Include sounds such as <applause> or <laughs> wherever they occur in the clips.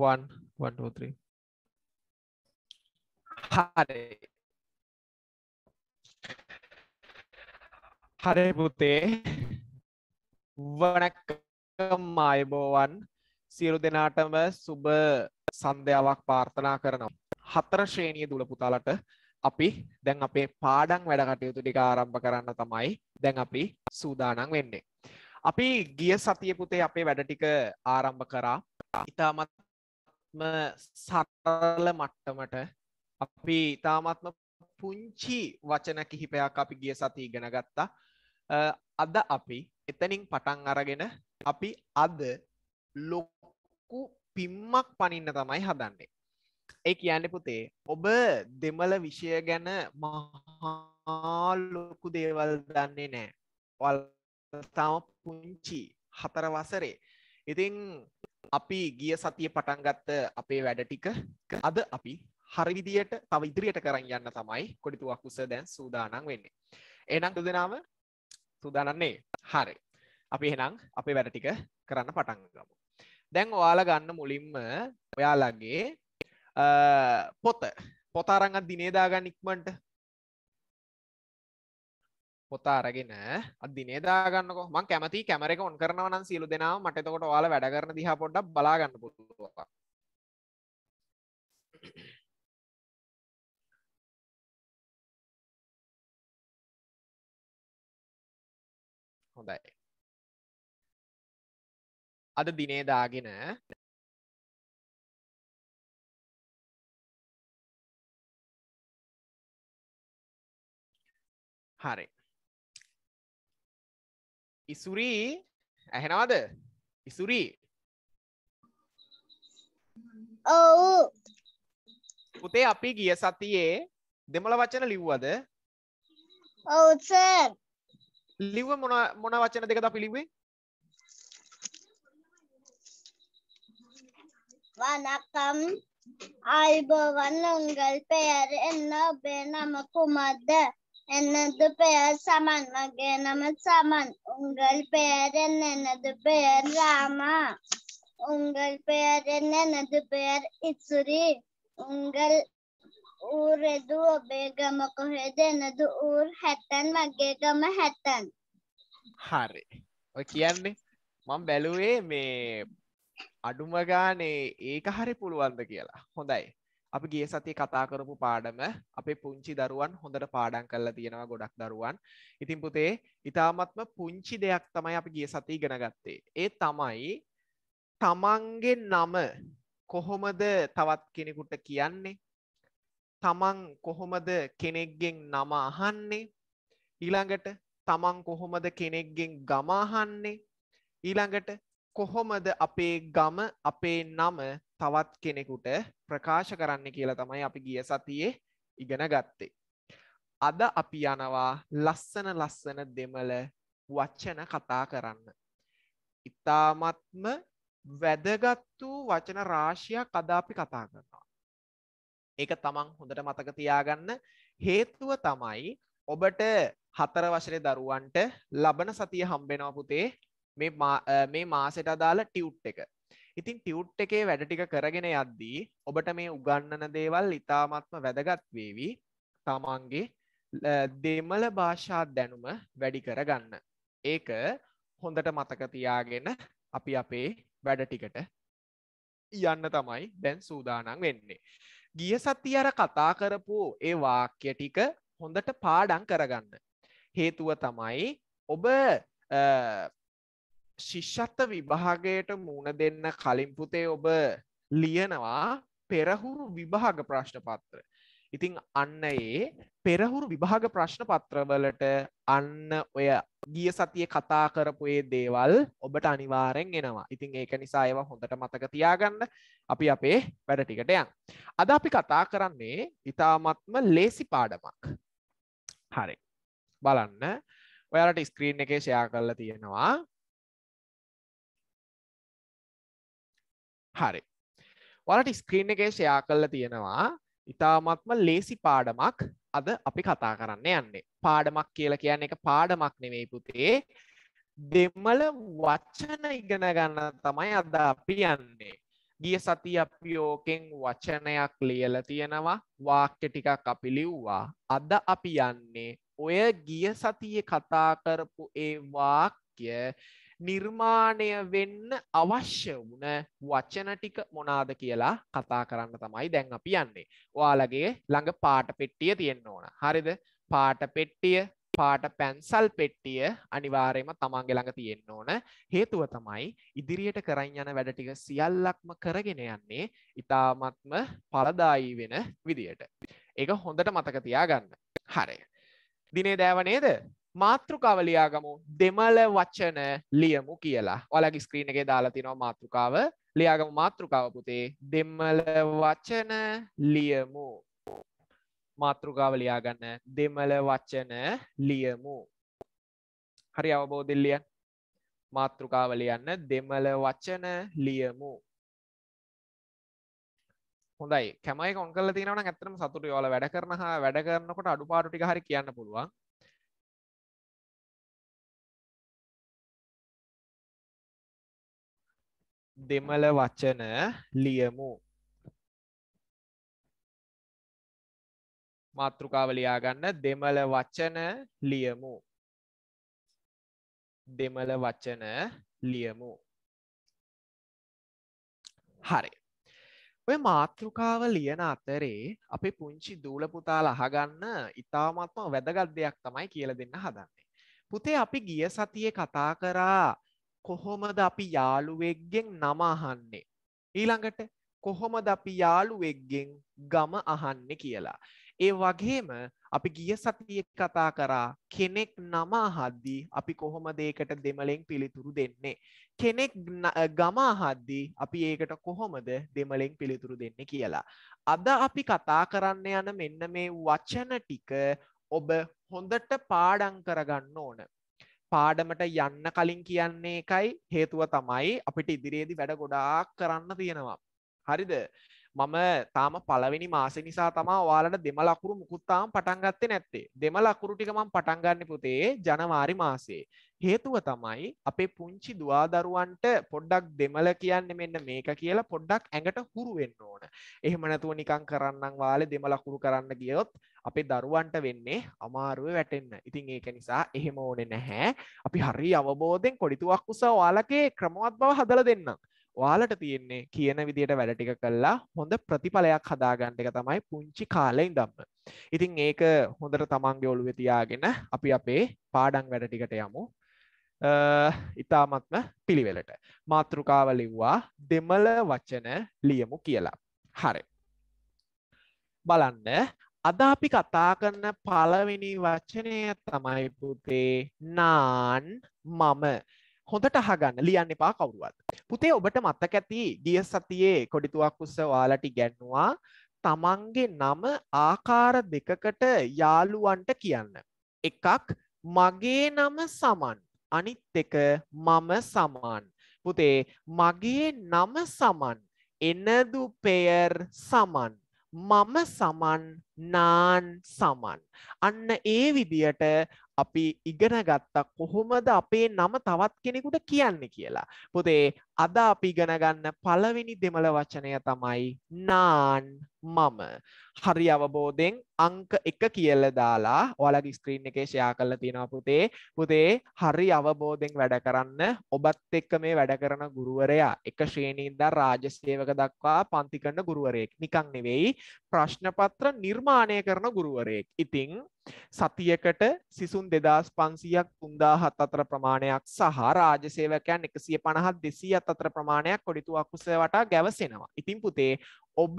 වන් වන්ටෝත්‍රී හරි හරි පුතේ වනක්කම් අයබෝවන් සියලු දෙනාටම සුබ සන්ධ්‍යාවක් පාර්ථනා කරනවා හතර ශ්‍රේණිය දුල පුතාලට අපි දැන් අපේ පාඩම් වැඩ කටයුතු ටික ආරම්භ කරන්න තමයි දැන් අපි සූදානම් වෙන්නේ. අපි ගිය සතිය පුතේ අපේ වැඩ ටික ආරම්භ කරා. ඉතාමත් ඉතාමත්ම සරල මට්ටමට අපි ඉතාමත්ම පුංචි වචන කිහිපයක් අපි ගිය සති ඉගෙන ගත්තා අද අපි එතනින් පටන් අරගෙන අපි අද ලොක්කු පිම්මක් පනින්න තමයි හදන්නේ ඒ කියන්න පුතේ ඔබ දෙමල විෂය ගැන මහාලොකු දේවල් දන්නේ නෑ වල් තාම පුංචි හතර වසරේ ඉතිං අපි ගිය සතිය පටන්ගත්ත අපේ වැඩ ටික අද අපි හරිවිදියට තව ඉදිරියට කරන්න යන්න තමයි කොඩිතුවක් උස දැන් සූදානන් වෙන්නේ. එනම් දෙනාව සූදානන්නේ හරි. අපි හෙනම් අපේ වැඩ ටික කරන්න පටන්ගමු. දැන් ඔයාල ගන්න මුලින්ම ඔයාලගේ පොත පොතාරගත් දිනේදාගන්න ඉක්මට පොතා අරගෙන අදිනේ දාගන්නකො මං කැමති කැමර එක ඔන් කරනවා නම් සියලු දෙනාම මට එතකොට ඔයාලා වැඩ කරන දිහා පොඩ්ඩක් බලා ගන්න පුළුවන්. හොඳයි. අද දිනේ දාගෙන හරි ඉසුරී ඇහෙනවද ඉසුරී ඔව් පුතේ අපි ගිය සතියේ දෙමළ වචන ලිව්වද? ඔව් සර්. ලිව්ව මොන මොන වචන දෙකද අපි ලිව්වේ? වණකම් ආයුබෝවන් උங்கள் பெயர் என்ன ඔබේ නම කුමක්ද? எனது பெயர் சமன் மகேனம் சமன் உங்கள் பெயர் என்ன எனது பெயர் ராமா உங்கள் பெயர் என்ன எனது பெயர் இசுரி உங்கள் ஊர் எது ඔබේගම කොහෙද එනද ඌර් හැත්තන් මගේගම හැත්තන් හරි ඔය කියන්නේ මං බැලුවේ මේ අඩුමගානේ ඒක හරි පුළුවන්ද කියලා හොඳයි අපි ගේ සතිය කතා කරපු පාඩම අපේ පුංචි දරුවන් හොඳට පාඩන් කරලා තියෙනවා ගොඩක් දරුවන් ඉතින් පුතේ ඉතාමත්ම පුංචි දෙයක් තමයි අපි ගිය සති ඉගෙන ගත්තේ ඒ තමයි තමන්ගේ නම කොහොමද තවත් කෙනෙකුට කියන්නේ තමන් කොහොමද කෙනෙක්ගෙන් නම අහන්නේ ඊළඟට තමන් කොහොමද කෙනෙක්ගෙන් ගම අහන්නේ ඊළඟට කොහොමද අපේ ගම අපේ නම තවත් කෙනෙකුට ප්‍රකාශ කරන්න කියලා තමයි අපි ගිය සතියේ ඉගෙන ගත්තේ. අද අපි යනවා ලස්සන ලස්සන දෙමළ වචන කතා කරන්න. ඉතාමත්ම වැදගත්තු වචන රාශියක් අද අපි කතා කරනවා. ඒක තමන් හොඳට මතක තියාගන්න හේතුව තමයි ඔබට හතර වශරය දරුවන්ට ලබන සතිය හම්බෙනවා පුතේ මේ මාසට අදාළ ටියුට් එක ඉතින් ටියුට් එකේ වැඩ ටික කරගෙන යද්දී ඔබට මේ උගන්නන දේවල් ඉතාමත්ම වැදගත් වේවි තමන්ගේ දෙමළ භාෂා දැනුම වැඩි කරගන්න. ඒක හොඳට මතකතියාගෙන අපි අපේ වැඩ ටිකට යන්න තමයි දැන් සූදානන් වෙන්නේ. ගිය සති අර කතා කරපු ඒ වාක්‍ය ටික හොඳට පාඩන් කරගන්න. හේතුව තමයි ඔබ ශිෂ්ෂත්ත විභාගයට මුණ දෙන්න කලින් පුතේ ඔබ ලියනවා පෙරහුරු විභාග ප්‍රශ්න පත්‍ර. ඉතිං අන්න ඒ පෙරහුරු විභාග ප්‍රශ්න පත්‍රවලට අන්න ඔය ගිය සතිය කතා කරපුයේ දේවල් ඔබට අනිවාරෙන් එනවා ඉතිං ඒක නිසා ඒව හොඳට මතක තියාගන්න අපි අපේ වැඩ ටිකට යන්. අද අපි කතා කරන්නේ ඉතාමත්ම ලේසි පාඩමක්. හරි බලන්න ඔයාලට ස්ක්‍රීන් එකේ ෂයා කරලා තියෙනවා හරි වලට ස්ක්‍රීන් එකේ ෂයා කල්ල තියෙනවා ඉතාමත්ම ලේසි පාඩමක් අද අපි කතා කරන්න යන්නේ පාඩමක් කියල කියන්න එක පාඩමක් නෙවෙයි පුතේ දෙමල වච්චන ඉගෙන ගන්න තමයි අද අපි යන්නේ ගිය සති අපි ඕකෙන් වචනයක් ලියල තියෙනවා වාක්‍ය ටිකක් අපි ලිව්වා අද අපි යන්නේ ඔය ගිය සතිය කතා කරපු ඒ වාක්‍ය නිර්මාණය වෙන්න අවශ්‍ය වුණ වචන ටික මොනාද කියලා කතා කරන්න තමයි දැන් අපි යන්නේ. ඔයාලගේ ළඟ පාට පෙට්ටිය තියෙන්න ඕන. හරිද? පාට පෙට්ටිය, පාට පැන්සල් පෙට්ටිය අනිවාර්යයෙන්ම තමන්ගේ ළඟ තියෙන්න ඕන. හේතුව තමයි ඉදිරියට කරන් යන වැඩ ටික සියල්ලක්ම කරගෙන යන්නේ ඊ타ත්ම පළදායි වෙන විදියට. ඒක හොඳට මතක තියාගන්න. හරි. දිනේ දෑව නේද? මාතෘකාව ලියාගමු දෙමළ වචන ලියමු කියලා ඔලගේ ස්ක්‍රීන එකේ දාලා තිනවා මාතෘකාව ලියාගමු මාතෘකාව පුතේ දෙමළ වචන ලියමු මාතෘකාව ලියාගන්න දෙමළ වචන ලියමු හරි අවබෝධෙන් ලියන්න මාතෘකාව ලියන්න දෙමළ වචන ලියමු හොඳයි කැමයි කොන් කල තිනවන ඇතරම සතුට යෝල වැඩ කරන හා වැඩ කරනකොට අඩුපාඩු ටික හරි කියන්න පුළුවන් දෙමළ වචන ලියමු මාතෘකාව ලියාගන්න දෙමළ වචන ලියමු දෙමළ වචන ලියමු හරි ඔය මාතෘකාව ලියන අතරේ අපි පුංචි දූල පුතාල අහගන්න ඉතාමත්ම වැදගත් දෙයක් තමයි කියල දෙන්න හදන්නේ. පුතේ අපි ගිය සතියේ කතා කරා කොහොමද අපි යාළුවෙක්ගෙන් නම අහන්නේ. ඊළඟට කොහොමද අපි යාළුවෙක්ගෙන් ගම අහන්න කියලා. ඒ වගේම අපි ගිය සතිය කතා කරා කෙනෙක් නම අහද්දී අපි කොහොමද ඒකට දෙමලෙන් පිළිතුරු දෙන්නේ. කෙනෙක් ගම අහද්දී අපි ඒකට කොහොමද දෙමලෙන් පිළිතුරු දෙන්න කියලා. අද අපි කතා කරන්න යන මෙන්න මේ වචන ටික ඔබ හොඳට පාඩං කරගන්න ඕන. පාඩමට යන්න කලින් කියන්නේ එකයි හේතුව තමයි අපිට ඉදිරියේදි වැඩ ගොඩාක් කරන්න තියෙනවා. හරිද මම තාම පළවෙනි මාසෙ නිසා තමා ඔයාලට දෙම ලකුරු මුකුත්තාම පටන්ගත්තේ නැත්තේ දෙම ලකුරු ටික මම පටන්ගන්න පුතේ ජනවාරි මාසේ හේතුව තමයි අපේ පුංචි දවාදරුවන්ට පොඩ්ඩක් දෙමල කියන්න මෙන්න මේක කියලා පොඩ්ඩක් ඇඟට හුරු වෙන්න ඕන එහෙම නැතුව නිකං කරන්නම් වාලේ දෙම ලකුරු කරන්න ගියොත් අපේ දරුවන්ට වෙන්නේ අමාරුව වැටෙන්න ඉතින් ඒක නිසා එහෙම ඕනෙ නැහැ අපි හරි අවබෝධෙන් කොඩිතුවක් උස වාලකේ ක්‍රමවත් බව හදල දෙන්නම් ඔයාලට තියෙන්නේ කියන විදියට වැඩ ටික කල්ලා හොඳ ප්‍රතිඵලයක් හදාගන්න එක තමයි පුංචි කාලෙන් දම්ම. ඉතින් ඒක හොඳට තමන්ගේ ඔළුවෙ තියාගෙන අපි අපේ පාඩම් වැඩ ටිකට යමු. ඉතාමත්ම පිළිවෙලට මාතෘකාව ලිව්වා දෙමළ වචන ලියමු කියලා. හරි. බලන්න අද අපි කතා කරන පළවෙනි වචනය තමයි පුතේ නාන් මම හොඳට අහගන්න ලියන්න එපා කවුරුවත් පුතේ ඔබට මතක ඇති ගිය සතියේ කොඩිතුවක් උස්ස ඔයාලට ඉගැන්නුවා තමන්ගේ නම ආකාර දෙකකට යාළුවන්ට කියන්න එකක් මගේ නම සමන් අනිත් එක මම සමාන් පුතේ මගේ නම සමන් එනදු පෙයර් සමන් මම සමන් නාන් සමන් අන්න ඒ විදියට අපි ඉගෙන ගත්තා කොහොමද අපේ නම තවත් කෙනෙකුට කියන්න කියලා. පොතේ අද අපි ඉගෙන ගන්න පළවෙනි දෙමළ වචනය තමයි නාන් මම. හරි අවබෝධයෙන් අංක 1 කියලා දාලා ඔයාලගේ ස්ක්‍රීන් එකේ ෂෙයා කරලා තියෙනවා පුතේ. පුතේ හරි අවබෝධයෙන් වැඩ කරන්න. ඔබත් එක්ක මේ වැඩ කරන ගුරුවරයා එක ශ්‍රේණියෙන් ඉඳන් රාජසේවක දක්වා පන්ති කරන ගුරුවරයෙක්. නිකන් නෙවෙයි ප්‍රශ්න පත්‍ර නිර්මාණය කරන ගුරුවරයෙක්. ඉතින් සතියකට සිසුන් දෙදස් පන්සියක් තුන්දාහත් අතර ප්‍රමාණයක් සහ රාජසේවකයන් එකසිය පණහත් දෙසී අත අතර ප්‍රමාණයක් කොඩිතු අකුස වටා ගැවසෙනවා ඉතින් පුතේ ඔබ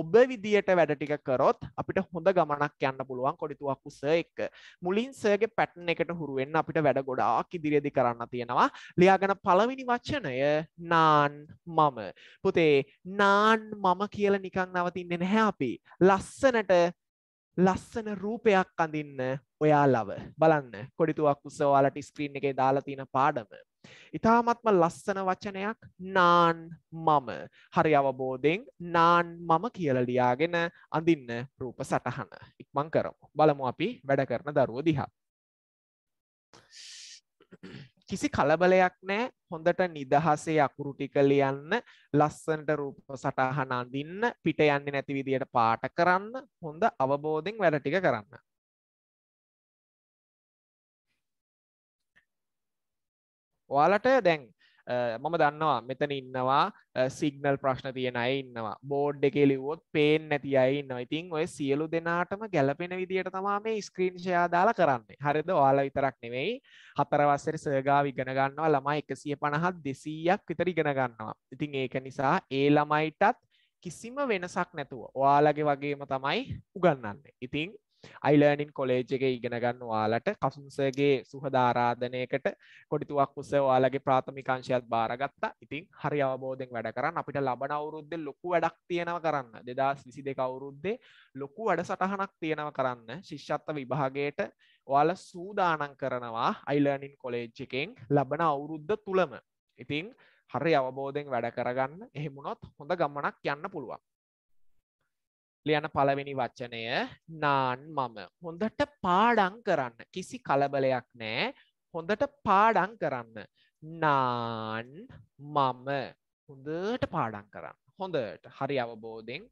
ඔබ විදියට වැඩ ටික කරොත් අපිට හොඳ ගමනක් යන්න පුළුවන් කොඩිතුවක් උස එක්ක මුලින් සර්ගේ පැට්න එකට හුරුවෙන් අපිට වැඩ ගොඩාක් ඉදිරියදි කරන්න තියෙනවා ලියාගන පළවිනි වචනය නාන් මම පුතේ නාන් මම කියල නිකං නවතින්නේ නැහැ අපි ලස්සනට ලස්සන රූපයක් අඳින්න ඔයා ලව බලන්න කොඩිතුවක් උසවාලට ස්ක්‍රීන් එක දාලා තියෙන පාඩම ඉතාමත්ම ලස්සන වචනයක් නාන් මම හරි අවබෝධයෙන් නාන් මම කියල ලියාගෙන අඳින්න රූප සටහන ඉක්මං කරමු බලමු අපි වැඩ කරන දරුව දිහා. කිසි කලබලයක් නෑ හොඳට නිදහසේ අකුරු ටික ලියන්න ලස්සනට රූප සටහන අඳින්න පිට යන්නේ නැති විදියට පාට කරන්න හොඳ අවබෝධයෙන් වැඩ ටික කරන්න ඔයාලට දැන් මම දන්නවා මෙතන ඉන්නවා සිගනල් ප්‍රශ්න තියෙන අය ඉන්නවා බෝඩ් එකේ ලිවොත් පේෙන් නැති අයි ඉන්නවා ඉතින් ඔය සියලු දෙනාටම ගැලපෙන විදියට තමා මේ ස්ක්‍රීන්ෂයා දාලා කරන්නේ හරිද ඔයාලා විතරක් නෙවෙයි හතරවස්සර සර්ගාව ඉගෙන ගන්නවා ළමයි එකසිය පණහත් දෙසීයක් විතර ඉගෙන ගන්නවා ඉතින් ඒක නිසා ඒ ළමයිටත් කිසිම වෙනසක් නැතුව ඔයාලගේ වගේම තමයි උගන්නන්නේ ඉතිං අයිලර්නින් කොලේජ් එක ඉගෙන ගන්න වාලට කසුන්සගේ සුහධාරාධනයකට කොටිතුවක් උස වාලගේ ප්‍රාථමිකංශයත් බාරගත්තා ඉතින් හරි අවබෝධෙන් වැඩ කරන්න අපිට ලබන අවුරුද්ද ලොකු වැඩක් තියෙනව කරන්න දෙදස් විසි දෙක අවුරුද්දේ ලොකු වැඩ සටහනක් තියෙනව කරන්න ශිෂ්ෂත්ව විභාගයට ඔයාල සූදානන් කරනවා අයිලර්නින් කොලේජ් එකෙන් ලබන අවුරුද්ධ තුළම ඉතිං හරි අවබෝධයෙන් වැඩ කරගන්න එහෙමුණොත් හොඳ ගමනක් යන්න පුළුවන් ලියන පළවෙනි වචනය නාන් මම හොඳට පාඩං කරන්න කිසි කලබලයක් නෑ හොඳට පාඩං කරන්න නාන් මම හොඳට පාඩං කරන්න හොඳට හරි අවබෝධෙන්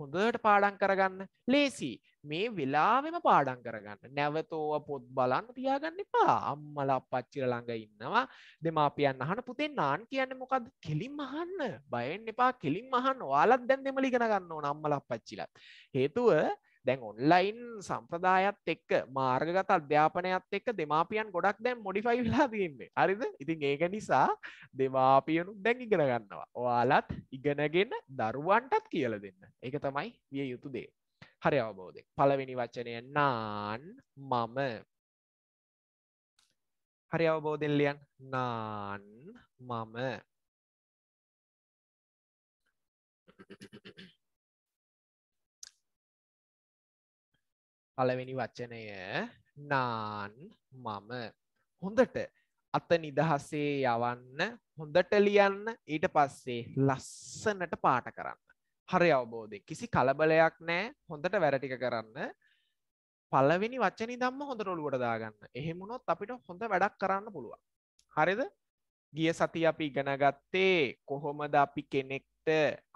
හොඳට පාඩං කරගන්න ලේසි මේ වෙලාවෙම පාඩන් කරගන්න නැවතෝව පොත් බලන්න තියාගන්න එපා අම්මල අපච්චිර ළඟ ඉන්නවා දෙමාපියන් අහන පුතේ නාන් කියන්න මොකද කෙලින් අහන්න බයෙන් එපා කෙලින් අහන්න ඔයාලත් දැන් දෙමලිගෙන ගන්න ඕන අම්මල අපච්චිලත් හේතුව දැන් ඔන්ලයින් සම්ප්‍රදායත් එක්ක මාර්ගගත අධ්‍යාපනයත් එක්ක දෙමාපියන් ගොඩක් දැන් මොඩිෆයි වෙලා තියන්නේ හරිද ඉතින් ඒක නිසා දෙමාපියනු දැන් ඉගෙන ගන්නවා ඔයාලත් ඉගෙනගෙන දරුවන්ටත් කියල දෙන්න ඒක තමයි විය යුතු දේ හරි අවබෝධය පළවෙනි වචනය නාන් මම හරි අවබෝධෙන් ලියන් නාන් මම පළවෙනි වචනය නාන් මම හොඳට අත නිදහසේ යවන්න හොඳට ලියන්න ඊට පස්සේ ලස්සනට පාට කරන්න හරි අවබෝධය කිසි කලබලයක් නෑ හොඳට වැරටික කරන්න පලවෙනි වචනි දම්ම හොඳ රොලුවට දාගන්න එහෙමුණොත් අපිට හොඳ වැඩක් කරන්න පුළුවන් හරිද ගිය සති අපි ඉගෙනගත්තේ කොහොමද අපි කෙනෙක්ට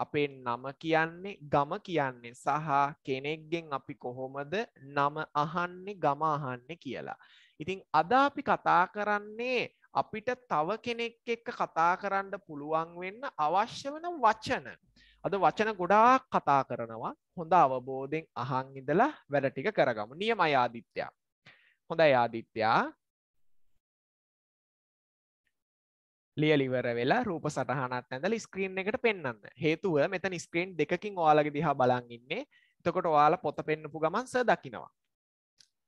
අපේ නම කියන්නේ ගම කියන්නේ සහ කෙනෙක්ගෙන් අපි කොහොමද නම අහන්නේ ගම අහන්නේ කියලා ඉතින් අද අපි කතා කරන්නේ අපිට තව කෙනෙක් එක්ක කතා කරන්න පුළුවන් වෙන්න අවශ්‍ය වන වචන අද වචන ගොඩාක් කතා කරනවා හොඳ අවබෝධයෙන් අහන් ඉඳලා වැඩ ටික කරගමු. නියමයි ආදිත්‍යා. හොඳයි ආදිත්‍යා. ලියලා ඉවර වෙලා රූප සටහනක් ඇඳලා ස්ක්‍රීන් එකට පෙන්වන්න. හේතුව මෙතන ස්ක්‍රීන් දෙකකින් ඔයාලගේ දිහා බලන් ඉන්නේ. එතකොට ඔයාලා පොත පෙන්නපු ගමන් සර් දකිනවා.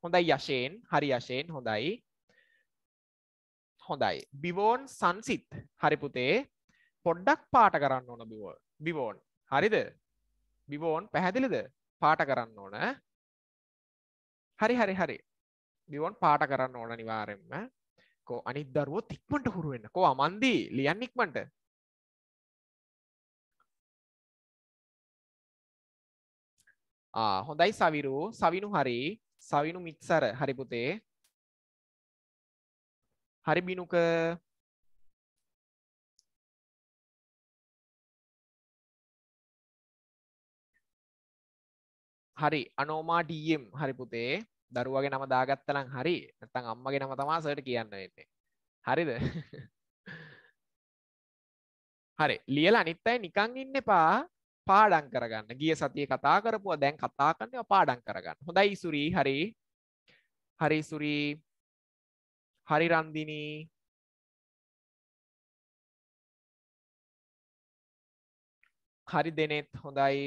හොඳයි යශයෙන්, හරි යශයෙන් හොඳයි. හොඳයි. බිවෝන් සංසිත්. හරි පුතේ. පොඩ්ඩක් පාට කරන්න ඕන බිවෝන්. බිබෝන් හරිද බිබෝන් පැහැදිලිද පාට කරන්න ඕන හරි හරි හරි බිවොන් පාට කරන්න ඕන නිවාරෙන්ම කෝ අනිත් දරුවෝ තික්මට හුරුවෙන්න්න කෝ අමන්දී ලියන් ඉක්මට හොඳයි සවිරු සවිනු හරි සවිනු මිත්සර හරිපුතේ හරි බිනුක හරි අනෝමා ඩම් හරි පුතේ දරුවගේ නම දාගත්තලං හරි නැතන් අම්මගේ නම තමා සට කියන්න වෙන්නේ හරිද <laughs> හරි ලියලා අනිත්තයි නිකං ඉන්න පා පාඩන් කරගන්න ගිය සතිය කතා කරපුවා දැන් කතා කරන්න පාඩන් කරගන්න හොඳයි සුරී හරි හරි සුරී හරි රන්දිනී හරි දෙනෙත් හොඳයි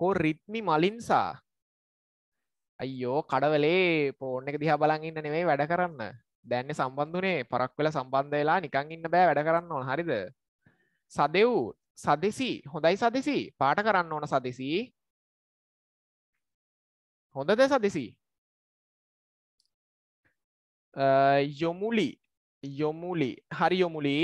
කෝ රිත්මි මලින්සා අයියෝ කඩවලේ පෝර්න එක දිහා බලන් ඉන්න නෙවෙයි වැඩ කරන්න දැන්න සම්බන්ධනේ පරක් වෙලා සම්බන්ධ වෙලා නිකං ඉන්න බෑ වැඩ කරන්න ඕන හරිද සදෙව් සදෙසි හොඳයි සදෙසි පාට කරන්න ඕන සදෙසි හොඳද සදෙසි යොමුලි යොමුලි හරි යොමුලි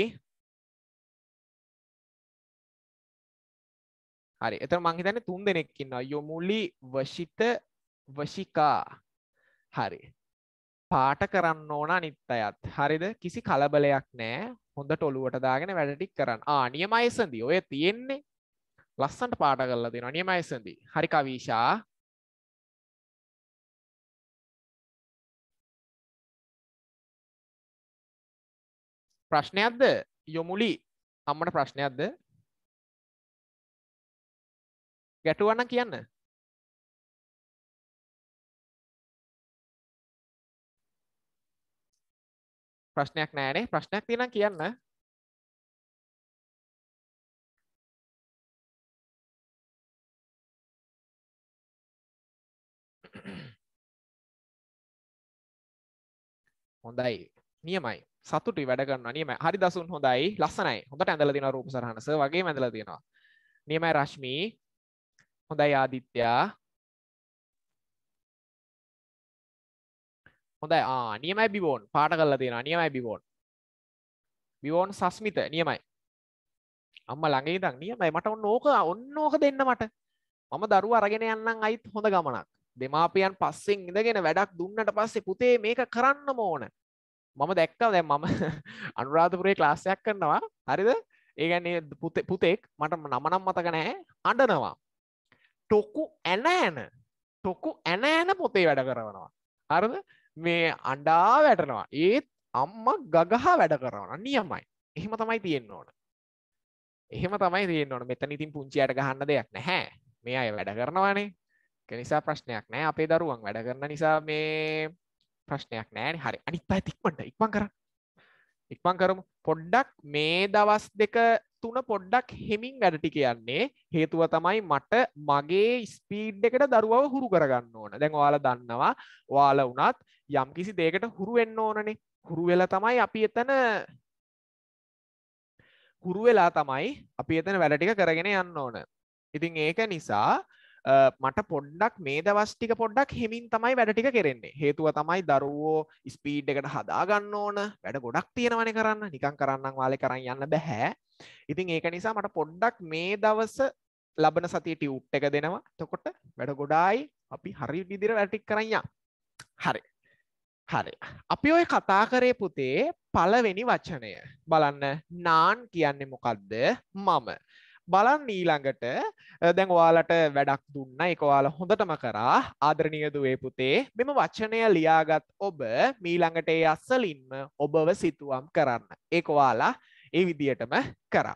හරි එත මංහිතන තුන් දෙනෙක්කින්න යොමුලි වශිත වශිකා හරි පාට කරන්න ඕන අනිත් අයත් හරිද කිසි කලබලයක් නෑ හොඳ ටොළුවට දාගෙන වැඩටික් කරන්න ආනියමයිසදී ඔය තියෙන්නේ ලස්සන්ට පාට කරලා දෙෙන නියමයිසදී හරි කවීශා ප්‍රශ්නයක්ද යොමුලි අම්මට ප්‍රශ්නයක්ද ගැටුවන කියන්න ප්‍රශ්නයක් නෑනේ ප්‍රශ්නයක් තියෙනම් කියන්න හොඳයි නියමයි සතුටි වැඩ කරනවා නියමයි හරි දසුන් හොඳයි ලස්සනයි හොඳට ඇඳලා තියෙනවා රූපසරහන සර් වගේම ඇඳලා තියෙනවා නියමයි රශ්මී හොඳයි ආදිත්‍යයා හොඳයි නියමයි බිවෝන් පාට කරලා තියෙන නියමයි බිවෝන් බිවෝන් සස්මිත නියමයි අම්ම ළඟේ දක් නියමයි මට ඔන්න ඕක ඔන්න ඕක දෙන්න මට මම දරුව අරගෙන යන්නම් අයිත් හොඳ ගමනක් දෙමාපියන් පස්සෙන් ඉඳගෙන වැඩක් දුන්නට පස්සේ පුතේ මේක කරන්නම ඕන මම දැක්කව දැන් මම <laughs> අනුරාධපුරේ ක්ලාස්සයක් කරනවා හරිද ඒගැන්නේ පුතෙක් මට නමනම් මතක නෑ අඩනවා ටොකු ඇනෑන ටොකු ඇනෑන පොතේ වැඩ කරනවා. අරද මේ අන්ඩා වැටනවා ඒත් අම්ම ගගහා වැඩ කරවන නියමයි එහෙම තමයි තියෙන්න්න ඕන එහෙම තමයි තියෙන්න්න ඕන මෙතන ඉතින් පුංචියට ගහන්න දෙයක් නැහැ මේ අය වැඩ කරනවානේ කනිසා ප්‍රශ්නයක් නෑ අපේ දරුවන් වැඩ කරන නිසා මේ ප්‍රශ්නයක් නෑන හරි අනිත් අයි තික්මට ඉක්මං කර ඉක්මං කරමු පොඩ්ඩක් මේ දවස් දෙක තුන පොඩ්ඩක් හෙමින් වැඩටි කියන්නේ හේතුව තමයි මට මගේ ස්පීඩ් එකට දරුවව හුරු කරගන්න ඕන දැන් ඔයාල දන්නවා වාල වනත් යම් කිසි දේකට හුරු වෙන්න ඕනනේ හුරු වෙලා තමයි අපි එතන හුරු වෙලා තමයි අපි එතන වැඩටික කරගෙන යන්න ඕන ඉතින් ඒක නිසා මට පොඩ්ඩක් මේ දවස්ටික පොඩ්ඩක් හෙමින් තමයි වැඩටික කෙරෙන්නේ හේතුව තමයි දරුවෝ ස්පීඩ් එකට හදාගන්න ඕන වැඩ ගොඩක් තියෙනවන කරන්න නිකං කරන්න වාලෙ කරන්න යන්න බැහැ ඉතින් ඒක නිසා මට පොඩ්ඩක් මේ දවස ලබන සති ටියුට් එක දෙනවා තොකොට වැඩ ගොඩායි අපි හරි විදිර වැටික් කරන්න හරි හරි අපි ඔය කතා කරේ පුතේ පලවෙනි වචනය බලන්න නාන් කියන්නේ මොකක්ද මම බලන් ඊළඟට දැන් ඔයාලට වැඩක් දුන්න එක ඔයාල හොඳටම කරා ආදරණීය දුවේ පුතේ මෙම වචනය ලියාගත් ඔබ මීළඟට ඒ අස්සලින්ම ඔබව සිතුවම් කරන්න ඒක ඔයාලා ඒ විදිහටම කරා.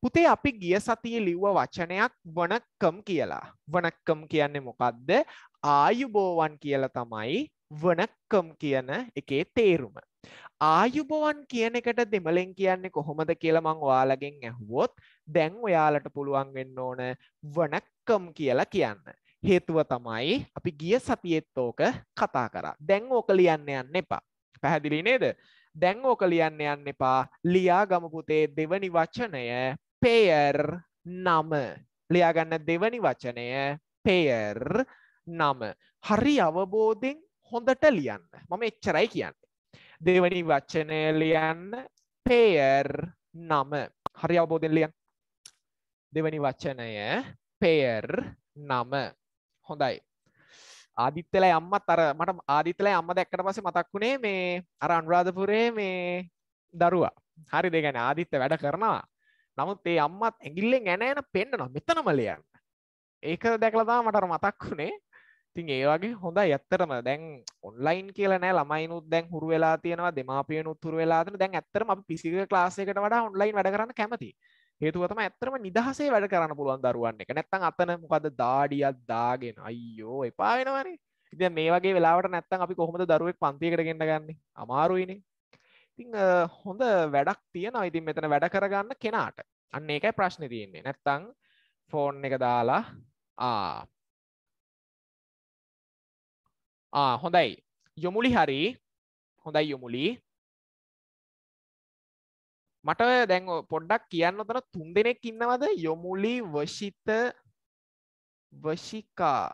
පුතේ අපි ගිය සතියේ ලිව්ව වචනයක් වනක්කම් කියලා. වනක්කම් කියන්නේ මොකද්ද? ආයුබෝවන් කියලා තමයි වනක්කම් කියන එකේ තේරුම. ආයුබෝවන් කියන එකට දෙමළෙන් කියන්නේ කොහොමද කියලා මං ඔයාලගෙන් ඇහුවොත් දැන් ඔයාලට පුළුවන් වෙන්න ඕන වනක්කම් කියලා කියන්න. හේතුව තමයි අපි ගිය සතියේත් ඕක කතා කරා. දැන් ඕක ලියන්න යන්න එපා. පැහැදිලි නේද? දැන් ඕක ලියන්න යන්න එපා ලියා ගමපුතේ දෙවනි වචනය පෙයර් නම ලියාගන්න දෙවනි වචනය පෙයර් නම හරි අවබෝධෙන් හොඳට ලියන්න මම එච්චරයි කියන්න. දෙවනි වච්චනය ලියන්න පේර් නම හරි අවබෝධෙන් ලියන් දෙවනි වචනය පේර් නම හොඳයි ආදිත්‍යලයි අම්මත් අර මට ආදිත්‍යලයි අම්ම දැක්කට පස්සේ මතක් වුණේ මේ අර අනුරාධපුරේ මේ දරුවා. හරිද? ඒ කියන්නේ ආදිත්‍ය වැඩ කරනවා. නමුත් ඒ අම්මත් ඇඟිල්ලෙන් ඇන ඇන පෙන්නනවා. මෙතනම ලියන්න. ඒක දැකලා තමයි මට අර මතක් වුණේ. ඉතින් ඒ වගේ හොඳයි ඇත්තටම දැන් ඔන්ලයින් කියලා නෑ ළමයිනුත් දැන් හුරු වෙලා තියෙනවා දෙමාපියනුත් හුරු වෙලා තියෙනවා දැන් ඇත්තටම අපි පිසිකල් ක්ලාස් එකකට වඩා ඔන්ලයින් වැඩ කරන්න කැමතියි හේතුවතම ඇත්තරම නිදහසේ වැඩ කරන්න පුළුවන් දරුවන්න එක නැත්තං අතන මොකද දාඩියත් දාගෙන අයිෝ එපාගෙනවනේ ඉති මේ වගේ වෙලාට නැත්තන් අපි කොහොමද දරුවෙක් පන්තිකට ගෙන්න්න ගන්න අමාරුයිනේ ඉතිං හොඳ වැඩක් තියෙන ඉතින් මෙතන වැඩ කරගන්න කෙනාට අන්න ඒකයි ප්‍රශ්න තියෙන්නේ නැත්තං ෆෝන් එක දාලා ආ හොඳයි යොමුලි හරි හොඳයි යොමුලි මට දැන් පොඩ්ඩක් කියන්න තන තුන් දෙනෙක් ඉන්නවද යොමුලි වශිත වශිකා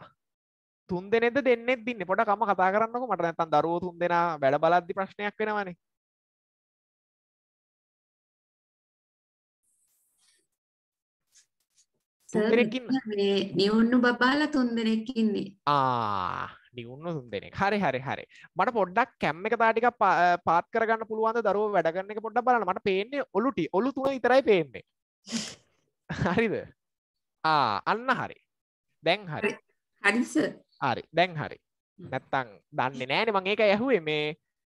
තුන් දෙනෙද දෙන්න දින්න පොඩකම කතා කරන්නක මට නැතන් දරුව තුන් දෙෙන වැඩ බලද්දි ප්‍රශ්නයක් වෙනවන නිවුන්නු බබාල තුන් දෙනෙක්කින්නේ ආ නිියුණු දුම් දෙනෙක් හරි හරි හරි මට පොඩ්ඩක් කැම්ම එක තාටික පාත් කරගන්න පුළුවන් දරුව වැඩගන්න එක පොඩ්ඩ බලන්න මට පේන්නේ ඔලුටි ඔලු තුන ඉතරයි පේන්නේ <laughs> හරිද අන්න හරි දැන් හරි හරිස හරි දැන් හරි නැත්තං දන්න නෑන මං ඒක ඇහුවේ මේ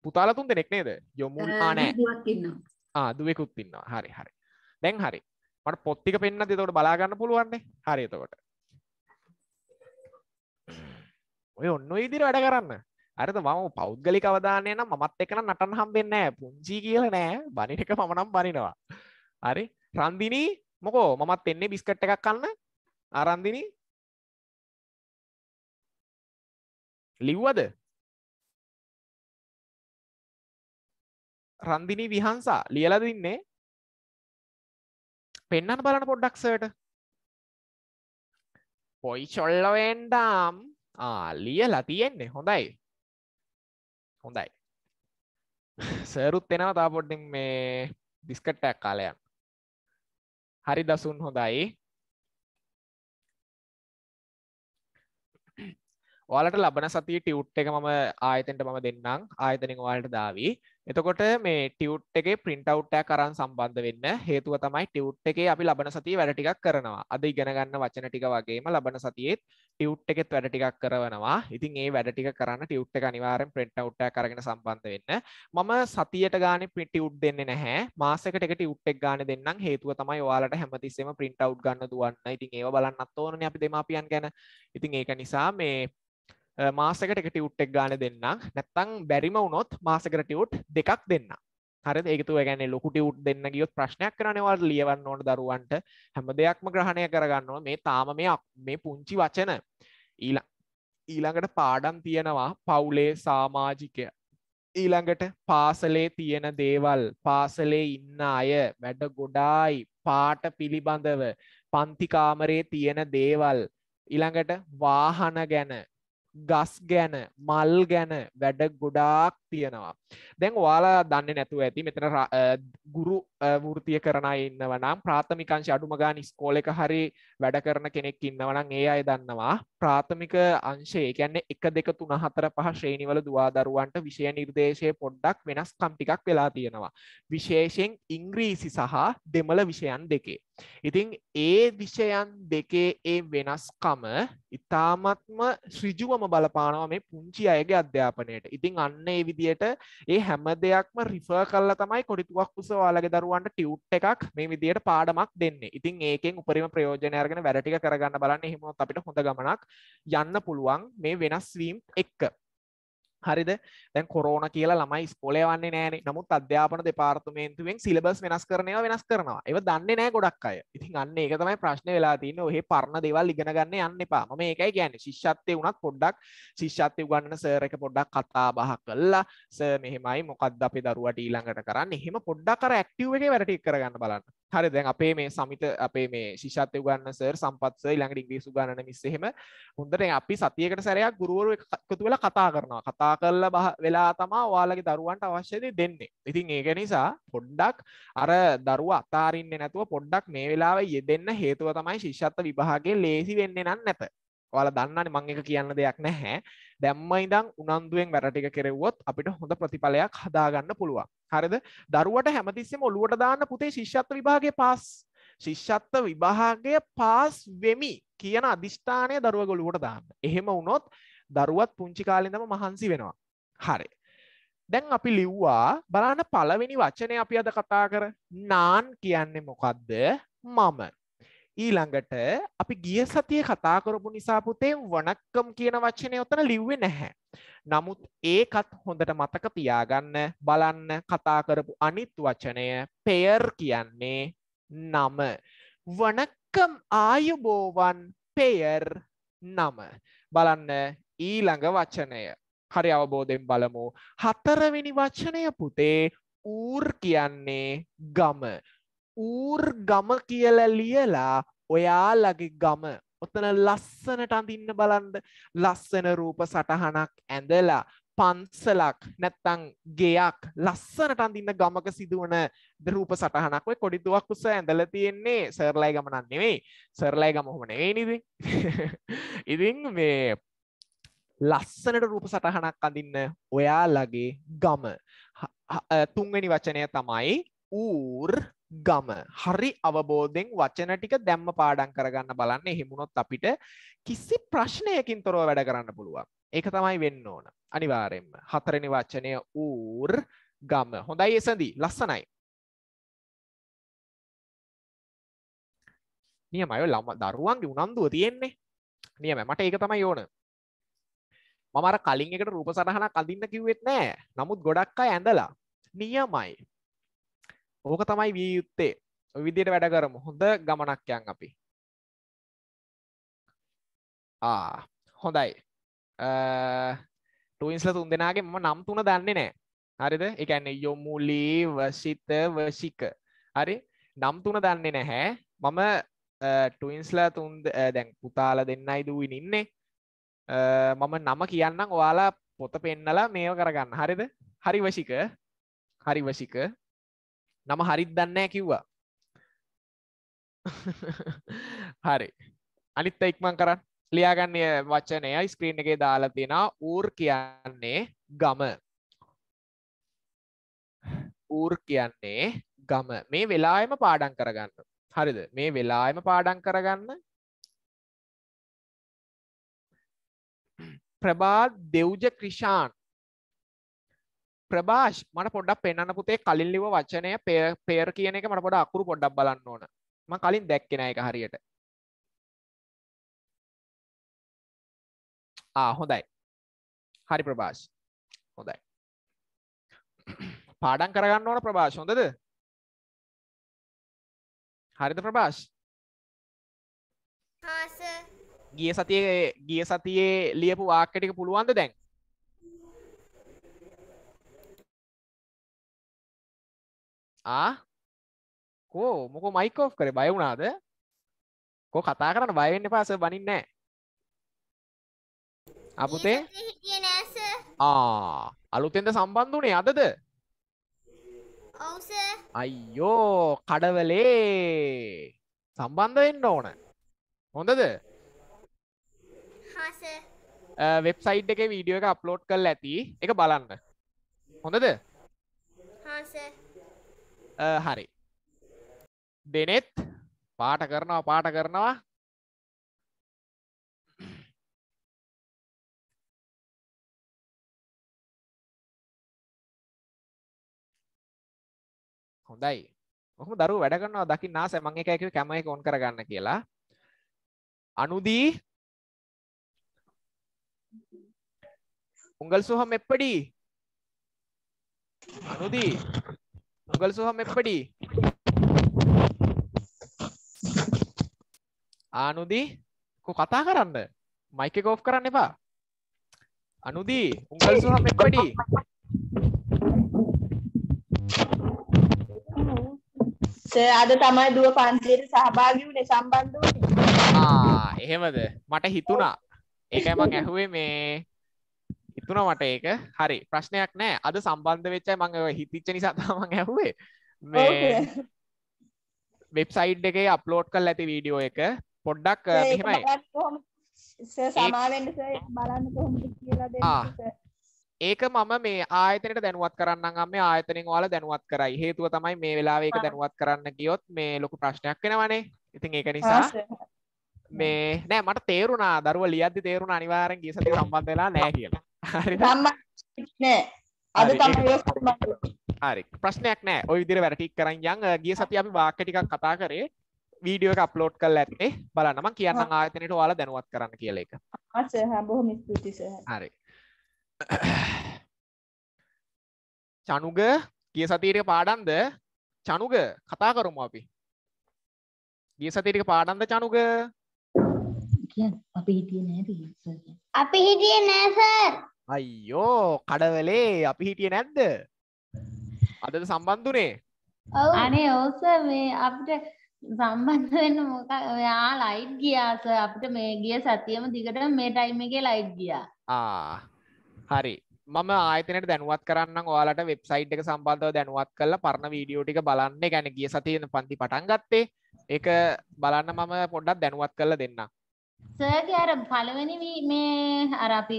පුතාලතුන් දෙනෙක් නේද යොමුල් ආනෑ ආදුවෙකුත්තින්නවා හරි හරි දැන් හරි මට පොත්තික පෙන්න්න දෙතවට බලාගන්න පුළුවන්නේ හරිතකොට ඔය ඔන්න ඉදිර වැඩ කරන්න අරද මම පෞද්ගලි කවදානය නම් මත් එකන නටන් හම්බෙන්නෑ පුංචි කියල නෑ බනිටක මමනම් බනිනවා හරි රන්දිනී මොකෝ මමත් එන්නේ බිස්කට් එකක් කන්න අරන්දිනී ලිව්වද රන්දිනී විහන්සා ලියලද ඉන්නේ පෙන්න්න බලන පොඩ්ඩක්සට පොයි චොල්ලවෙන්ඩාම් ලියලා තියෙන්නේ හොඳයි හොඳයි සරුත් එෙනවා තාපොඩ්ඩි මේ දිස්කට්ටයක් කාලයන් හරි දසුන් හොඳයි ඔයාලට ලබන සතිය ටියුට් එක මම ආයතෙන්ට මම දෙන්නම් ආයතනින් ඔයාලට දාවී එතකොට මේ ටියුට් එකේ print out එක කරන් සම්බන්ධ වෙන්න හේතුව තමයි ටියුට් එකේ අපි ලබන සතියේ වැඩ ටිකක් කරනවා. අද ඉගෙන ගන්න වචන ටික වගේම ලබන සතියේත් ටියුට් එකෙත් වැඩ ටිකක් කරනවා. ඉතින් ඒ වැඩ ටික කරන්න ටියුට් එක අනිවාර්යෙන් print out එකක් අරගෙන සම්බන්ධ වෙන්න. මම සතියට ගානේ ටියුට් දෙන්නේ නැහැ. මාසෙකට එක ටියුට් එක ගානේ දෙන්නම්. හේතුව තමයි ඔයාලට හැමතිස්සෙම print out ගන්න දුවන්න. ඉතින් ඒව බලන්නත් ඕනනේ අපි දෙමාපියන් ගැන. ඉතින් ඒක නිසා මේ මාසකට එක ටියුට් එක් ගාන දෙන්න නැත්තං බැරිම වුණොත් මාසකට ටියුට් දෙකක් දෙන්න හරි ඒකතු ගැන ලොකු ටියුට් දෙන්න ගියොත් ප්‍රශ්නයක් කරනවල් ලියවන්න ඕන දරුවන්ට හැම දෙයක්ම ග්‍රහණය කරගන්නවා මේ තාම මෙයක් මේ පුංචි වචන ඊලා ඊළඟට පාඩම් තියෙනවා පවුලේ සාමාජිකය ඊළඟට පාසලේ තියෙන දේවල් පාසලේ ඉන්න අය වැඩ ගොඩායි පාට පිළිබඳව පන්තිකාමරේ තියෙන දේවල් ඉළඟට වාහන ගැන ගස් ගැන මල් ගැන වැඩ ගොඩාක් තියෙනවා දැන් ඔයාලා දන්න නැතුව ඇති මෙතන ගුරු වෘතිය කරන ඉන්නවනම් ප්‍රාථමිකංශ අඩුමගාන ස්කෝල එක හරි වැඩ කරන කෙනෙක් ඉන්නවනම් ඒ අය දන්නවා ප්‍රාථමික අංශේ කියන්නේ එක දෙක තුන හතර පහ ශ්‍රේණිවල දවාදරුවන්ට විෂය නිර්දේශය පොඩ්ඩක් වෙනස් කම්ටිකක් වෙලා තියෙනවා විශේෂෙන් ඉංග්‍රීසි සහ දෙමළ විෂයන් දෙකේ ඉතින් ඒ විෂයන් දෙකේ ඒ වෙනස්කම ඉතාමත්ම ශ්‍රජුවම බලපානවා මේ පුංචි අයගේ අධ්‍යාපනයට ඉතින් අන්න ඒ විදි විදියට ඒ හැම දෙයක්ම රිෆර් කල්ලා තමයි කොඩිතුවක් කුස වාලගේ දරුවන්ට ටියුට් එකක් මේ විදියට පාඩමක් දෙන්න ඉතින් ඒකෙන් උපරිම ප්‍රයෝජනයගෙන වැඩටික කරගන්න බලන්න හෙමොත් අපිට හොඳ ගමනක් යන්න පුළුවන් මේ වෙනස්වීම් එක්ක හරිද දැන් කොරෝන කියලා ළමයි ස්කොලේ වන්නේ නෑන නමුත් අධ්‍යාපන දෙපාර්තමේන්තුවෙන් සිලබස් වෙනස් කරනවා වෙනස් කරනවා ඒව දන්නේ නෑ ගොඩක් අය ඉතින් අන්න ඒක තමයි ප්‍රශ්න වෙලා තියන්න ඔහ පරණ දෙවල් ඉගෙන ගන්න යන්න එපා ම ඒකයි ගැන්න ශිෂ්‍යත්තය වුණත් පොඩ්ඩක් ශිෂ්‍යත්තය ගන්න සරක පොඩ්ඩක් කතා බහ කල්ලා ස මෙහෙමයි මොකද අපි දරුවට ඊළඟට කරන්න එහෙම පොඩ්ඩක් කර ඇක්ටව එක වැරටි කරගන්න බලන්න හරි දැන් අපේ මේ සමිත අපේ මේ ශිෂත්ය ගන්න සර් සම්පත්ස ඉළඟට ඉංග්‍රීසු ගන්න මිස්සෙහෙම හොඳට අපි සතියකට සැරයක් ගුරුවරු එකතු වෙලා කතා කරනවා කතා කරල බහ වෙලා තමා ඔයාලගේ දරුවන්ට අවශ්‍යද දෙන්නේ ඉතින් ඒක නිසා පොඩ්ඩක් අර දරුව අතාරන්න නැතුව පොඩ්ඩක් මේ වෙලාව යෙදන්න හේතුව තමයි ශිෂත්ත විභාගේ ලේසි වෙන්න නම් නැත ඔයාල දන්නන්නේ මං එක කියන්න දෙයක් නැහැ දැම්ම ඉදං උනන්දුවෙන් වැරටික කෙරෙවොත් අපිට හොඳ ප්‍රතිඵලයක් හදාගන්න පුළුවන් හරිද දරුවට හැමතිස්සෙම ඔලුවට දාන්න පුතේ ශිෂ්‍යත්ව විභාගේ පාස් ශිෂ්‍යත්ව විභාගය පාස් වෙමි කියන අධිෂ්ඨානය දරුව ගොලුවට දාන්න එහෙම වුණොත් දරුවත් පුංචි කාලින්දම මහන්සි වෙනවා හරි දැන් අපි ලිව්වා බලන්න පළවෙනි වචනය අපි අද කතා කර නාන් කියන්නේ මොකක්ද මම ඊළඟට අපි ගිය සතිය කතා කරපු නිසා පුතේ වනක්කම් කියන වචනය ඔතන ලිව්වේ නැහැ. නමුත් ඒකත් හොඳට මතක තියාගන්න බලන්න කතා කරපු අනිත් වචනය පෙයර් කියන්නේ නම. වනක්කම් ආයුබෝවන් පෙයර් නම. බලන්න ඊළඟ වචනය. හරි අවබෝධයෙන් බලමු. හතරවෙනි වචනය පුතේ ඌර් කියන්නේ ගම ඌර්ගම කියල ලියලා ඔයාලගේ ගම ඔතන ලස්සනට අඳන්න බලන්ද ලස්සන රූප සටහනක් ඇඳලා පන්සලක් නැත්තං ගෙයක් ලස්සනට අඳන්න ගමක සිදුවන දරූප සටහනක්ව කොඩිදුවක් උස ඇඳල තියෙන්නේ සරලයි ගමනන් නෙවෙයි සරලයි ගම හොම නෙවෙයි නිදි <laughs> ඉතින් මේ ලස්සනට රූප සටහනක් අඳන්න ඔයාලගේ ගම තුන්වැනි වචනය තමයි ඌර් ගම හරි අවබෝධෙන් වචන ටික දැම්ම පාඩම් කරගන්න බලන්න එහෙමුණොත් අපිට කිසි ප්‍රශ්නයකින් තොරව වැඩ කරන්න පුළුවන් ඒක තමයි වෙන්න ඕන අනිවාරයෙන්ම හතරෙනි වචනය ඌර් ගම හොඳයි එසඳී ලස්සනයි නියමයි ළම දරුවන්ගේ උනන්දුව තියෙන්නේ නියම මට ඒක තමයි ඕන මම අර කලින් එකට රූප සටහනක් අඳින්න කිව්වෙත් නෑ නමුත් ගොඩක් අය ඇඳලා නියමයි ඕක තමයි විය යුත්තේ විදියට වැඩ කරමු හොඳ ගමනක් යන් අපි ආ හොඳයි ටයින්ස්ල තුන් දෙනාගේ මම නම් තුන දන්නේ නෑ හරිද එකන්නේ යොමුලී වසිත වශික හරි නම් තුන දන්නේ නැහැ මම ටයින්ස්ල තුන් දැන් පුතාල දෙන්නයි දුවින් ඉන්නේ මම නම කියන්නම් ඔයාලා පොත පෙන්නලා මේව කරගන්න හරිද හරි වශික හරි වශික නම හරිත් දන්නෑ කිව්වා හරි අනිත් ඉක්මං කරන්න ලියාගන්නය වචනය ස්ක්‍රීන් එකේ දාලා තියෙන ඌර් කියන්නේ ගම ඌර් කියන්නේ ගම මේ වෙලායම පාඩන් කරගන්න හරිද මේ වෙලායම පාඩන් කරගන්න ප්‍රබාත් දෙව්ජ ක්‍රිෂාන් ප්‍රභාෂ් මට පොඩක් පෙන්න්න පුතේ කලින් ලිව වචනය පේර කියන එක මට පොඩ අකුරු පොඩ්ඩක් බලන්න ඕන ම කලින් දැක්කෙන එක හරියට හොඳයි හරි ප්‍රභාෂ් හොඳයි පාඩන් කරගන්න ඕන ප්‍රභාෂ හොඳද හරිද ප්‍රභාෂ් ගිය සතියේ ගිය සතියේ ලියපු වාක්කටික පුළුවන්ද දැන් ආ කෝ මොක මයිකෝ් කර බය වුණාද කෝ කතා කරන්න බයවෙන්න පාස බනින්න නෑ අපුතේ ආ අලුතෙන්ද සම්බන්ධ වනේ අදද අයියෝ කඩවලේ සම්බන්ධ වෙන්න ඕන හොඳද වෙබ්සයිට් එක වීඩියෝ එක අප්ලෝඩ් කල් ඇති එක බලන්න හොඳද හස හරි දෙනෙත් පාට කරනවා පාට කරනවා හොඳයි ඔහම දරු වැඩ කරනවා දකින්න ආස මං එක එකව කැම එක ඔන් කරගන්න කියලා අනුදී උங்கள் சுகம் எப்படி அனுதி උගල් සොහම් එප්පඩි ආනුදී කො කතා කරන්න මයික ගෝ් කරන්න එපා අනුදී උගල් සොහම් එප්පඩි අද තමයි දුව පන්සියට සහභාගි වුණේ සම්බන්ධ වුණේ එහෙමද මට හිතුණා ඒකයි මං ඇහුවේ මේ හිතුන මට ඒක හරි ප්‍රශ්නයක් නෑ අද සම්බන්ධ වෙච්චයි මං හිතිච්ච නිසා තමන් ඇහුවේ මේ වෙබ්සයිට් එකේ අප්ලෝඩ් කල් ඇති වීඩියෝ එක පොඩ්ඩක් මෙහෙමයි ඒක මම මේ ආයතනයට දැනුවත් කරන්න අම්ම ආයතනින් වාල දැනුවත් කරයි හේතුව තමයි මේ වෙලාවේක දැනුවත් කරන්න ගියොත් මේ ලොකු ප්‍රශ්නයක් වෙනවනේ ඉතින් ඒක නිසා මේ නෑ මට තේරුණා දරුව ලියද්දි තේරුණ අනිවාරෙන් ගියසති සම්බන්ධ වෙලා නෑ කියලා හරි නෑ අද හරි ප්‍රශ්නයක් නෑ ඔය විදිර වැරටික් කරන්න යන් ගිය සති අපි වාක්‍ය ටිකක් කතා කරේ වීඩියෝ එක අප්ලෝඩ් කරලා ඇත්තේ බලන්න මම කියන්න ආයතනෙට ඔයාලා දැනුවත් කරන්න කියලා එක. ආ සර් හා බොහොම ස්තුතියි සර්. හරි. චනුග ගිය සතියේ පාඩම්ද චනුග කතා කරමු අපි. ගිය සතියේ පාඩම්ද චනුග? අපි හිටියේ නෑ අපි හිටියේ නෑ සර්. අයියෝ කඩවලේ අපි හිටිය නැද්ද අදද සම්බන්ධනේ අනේ ඕස මේ අපිට සම්බන්ධ වෙන්න මොකක් ඔයා ලයිට් ගියාස අපිට මේ ගිය සතියම දිගට මේ ටයිම් එකේ ලයිට් ගියා ආ හරි මම ආයතනයට දැනුවත් කරන්න ඔයාලට වෙබ්සයිට් එක සම්බන්ධව දැනුවත් කරලා පරණ වීඩියෝ ටික බලන්න ගැන ගිය සතියේ පන්ති පටන් ගත්තේ ඒක බලන්න මම පොඩ්ඩක් දැනුවත් කරලා දෙන්නම් සර්ගේ අර පළවෙනි මේ අර අපි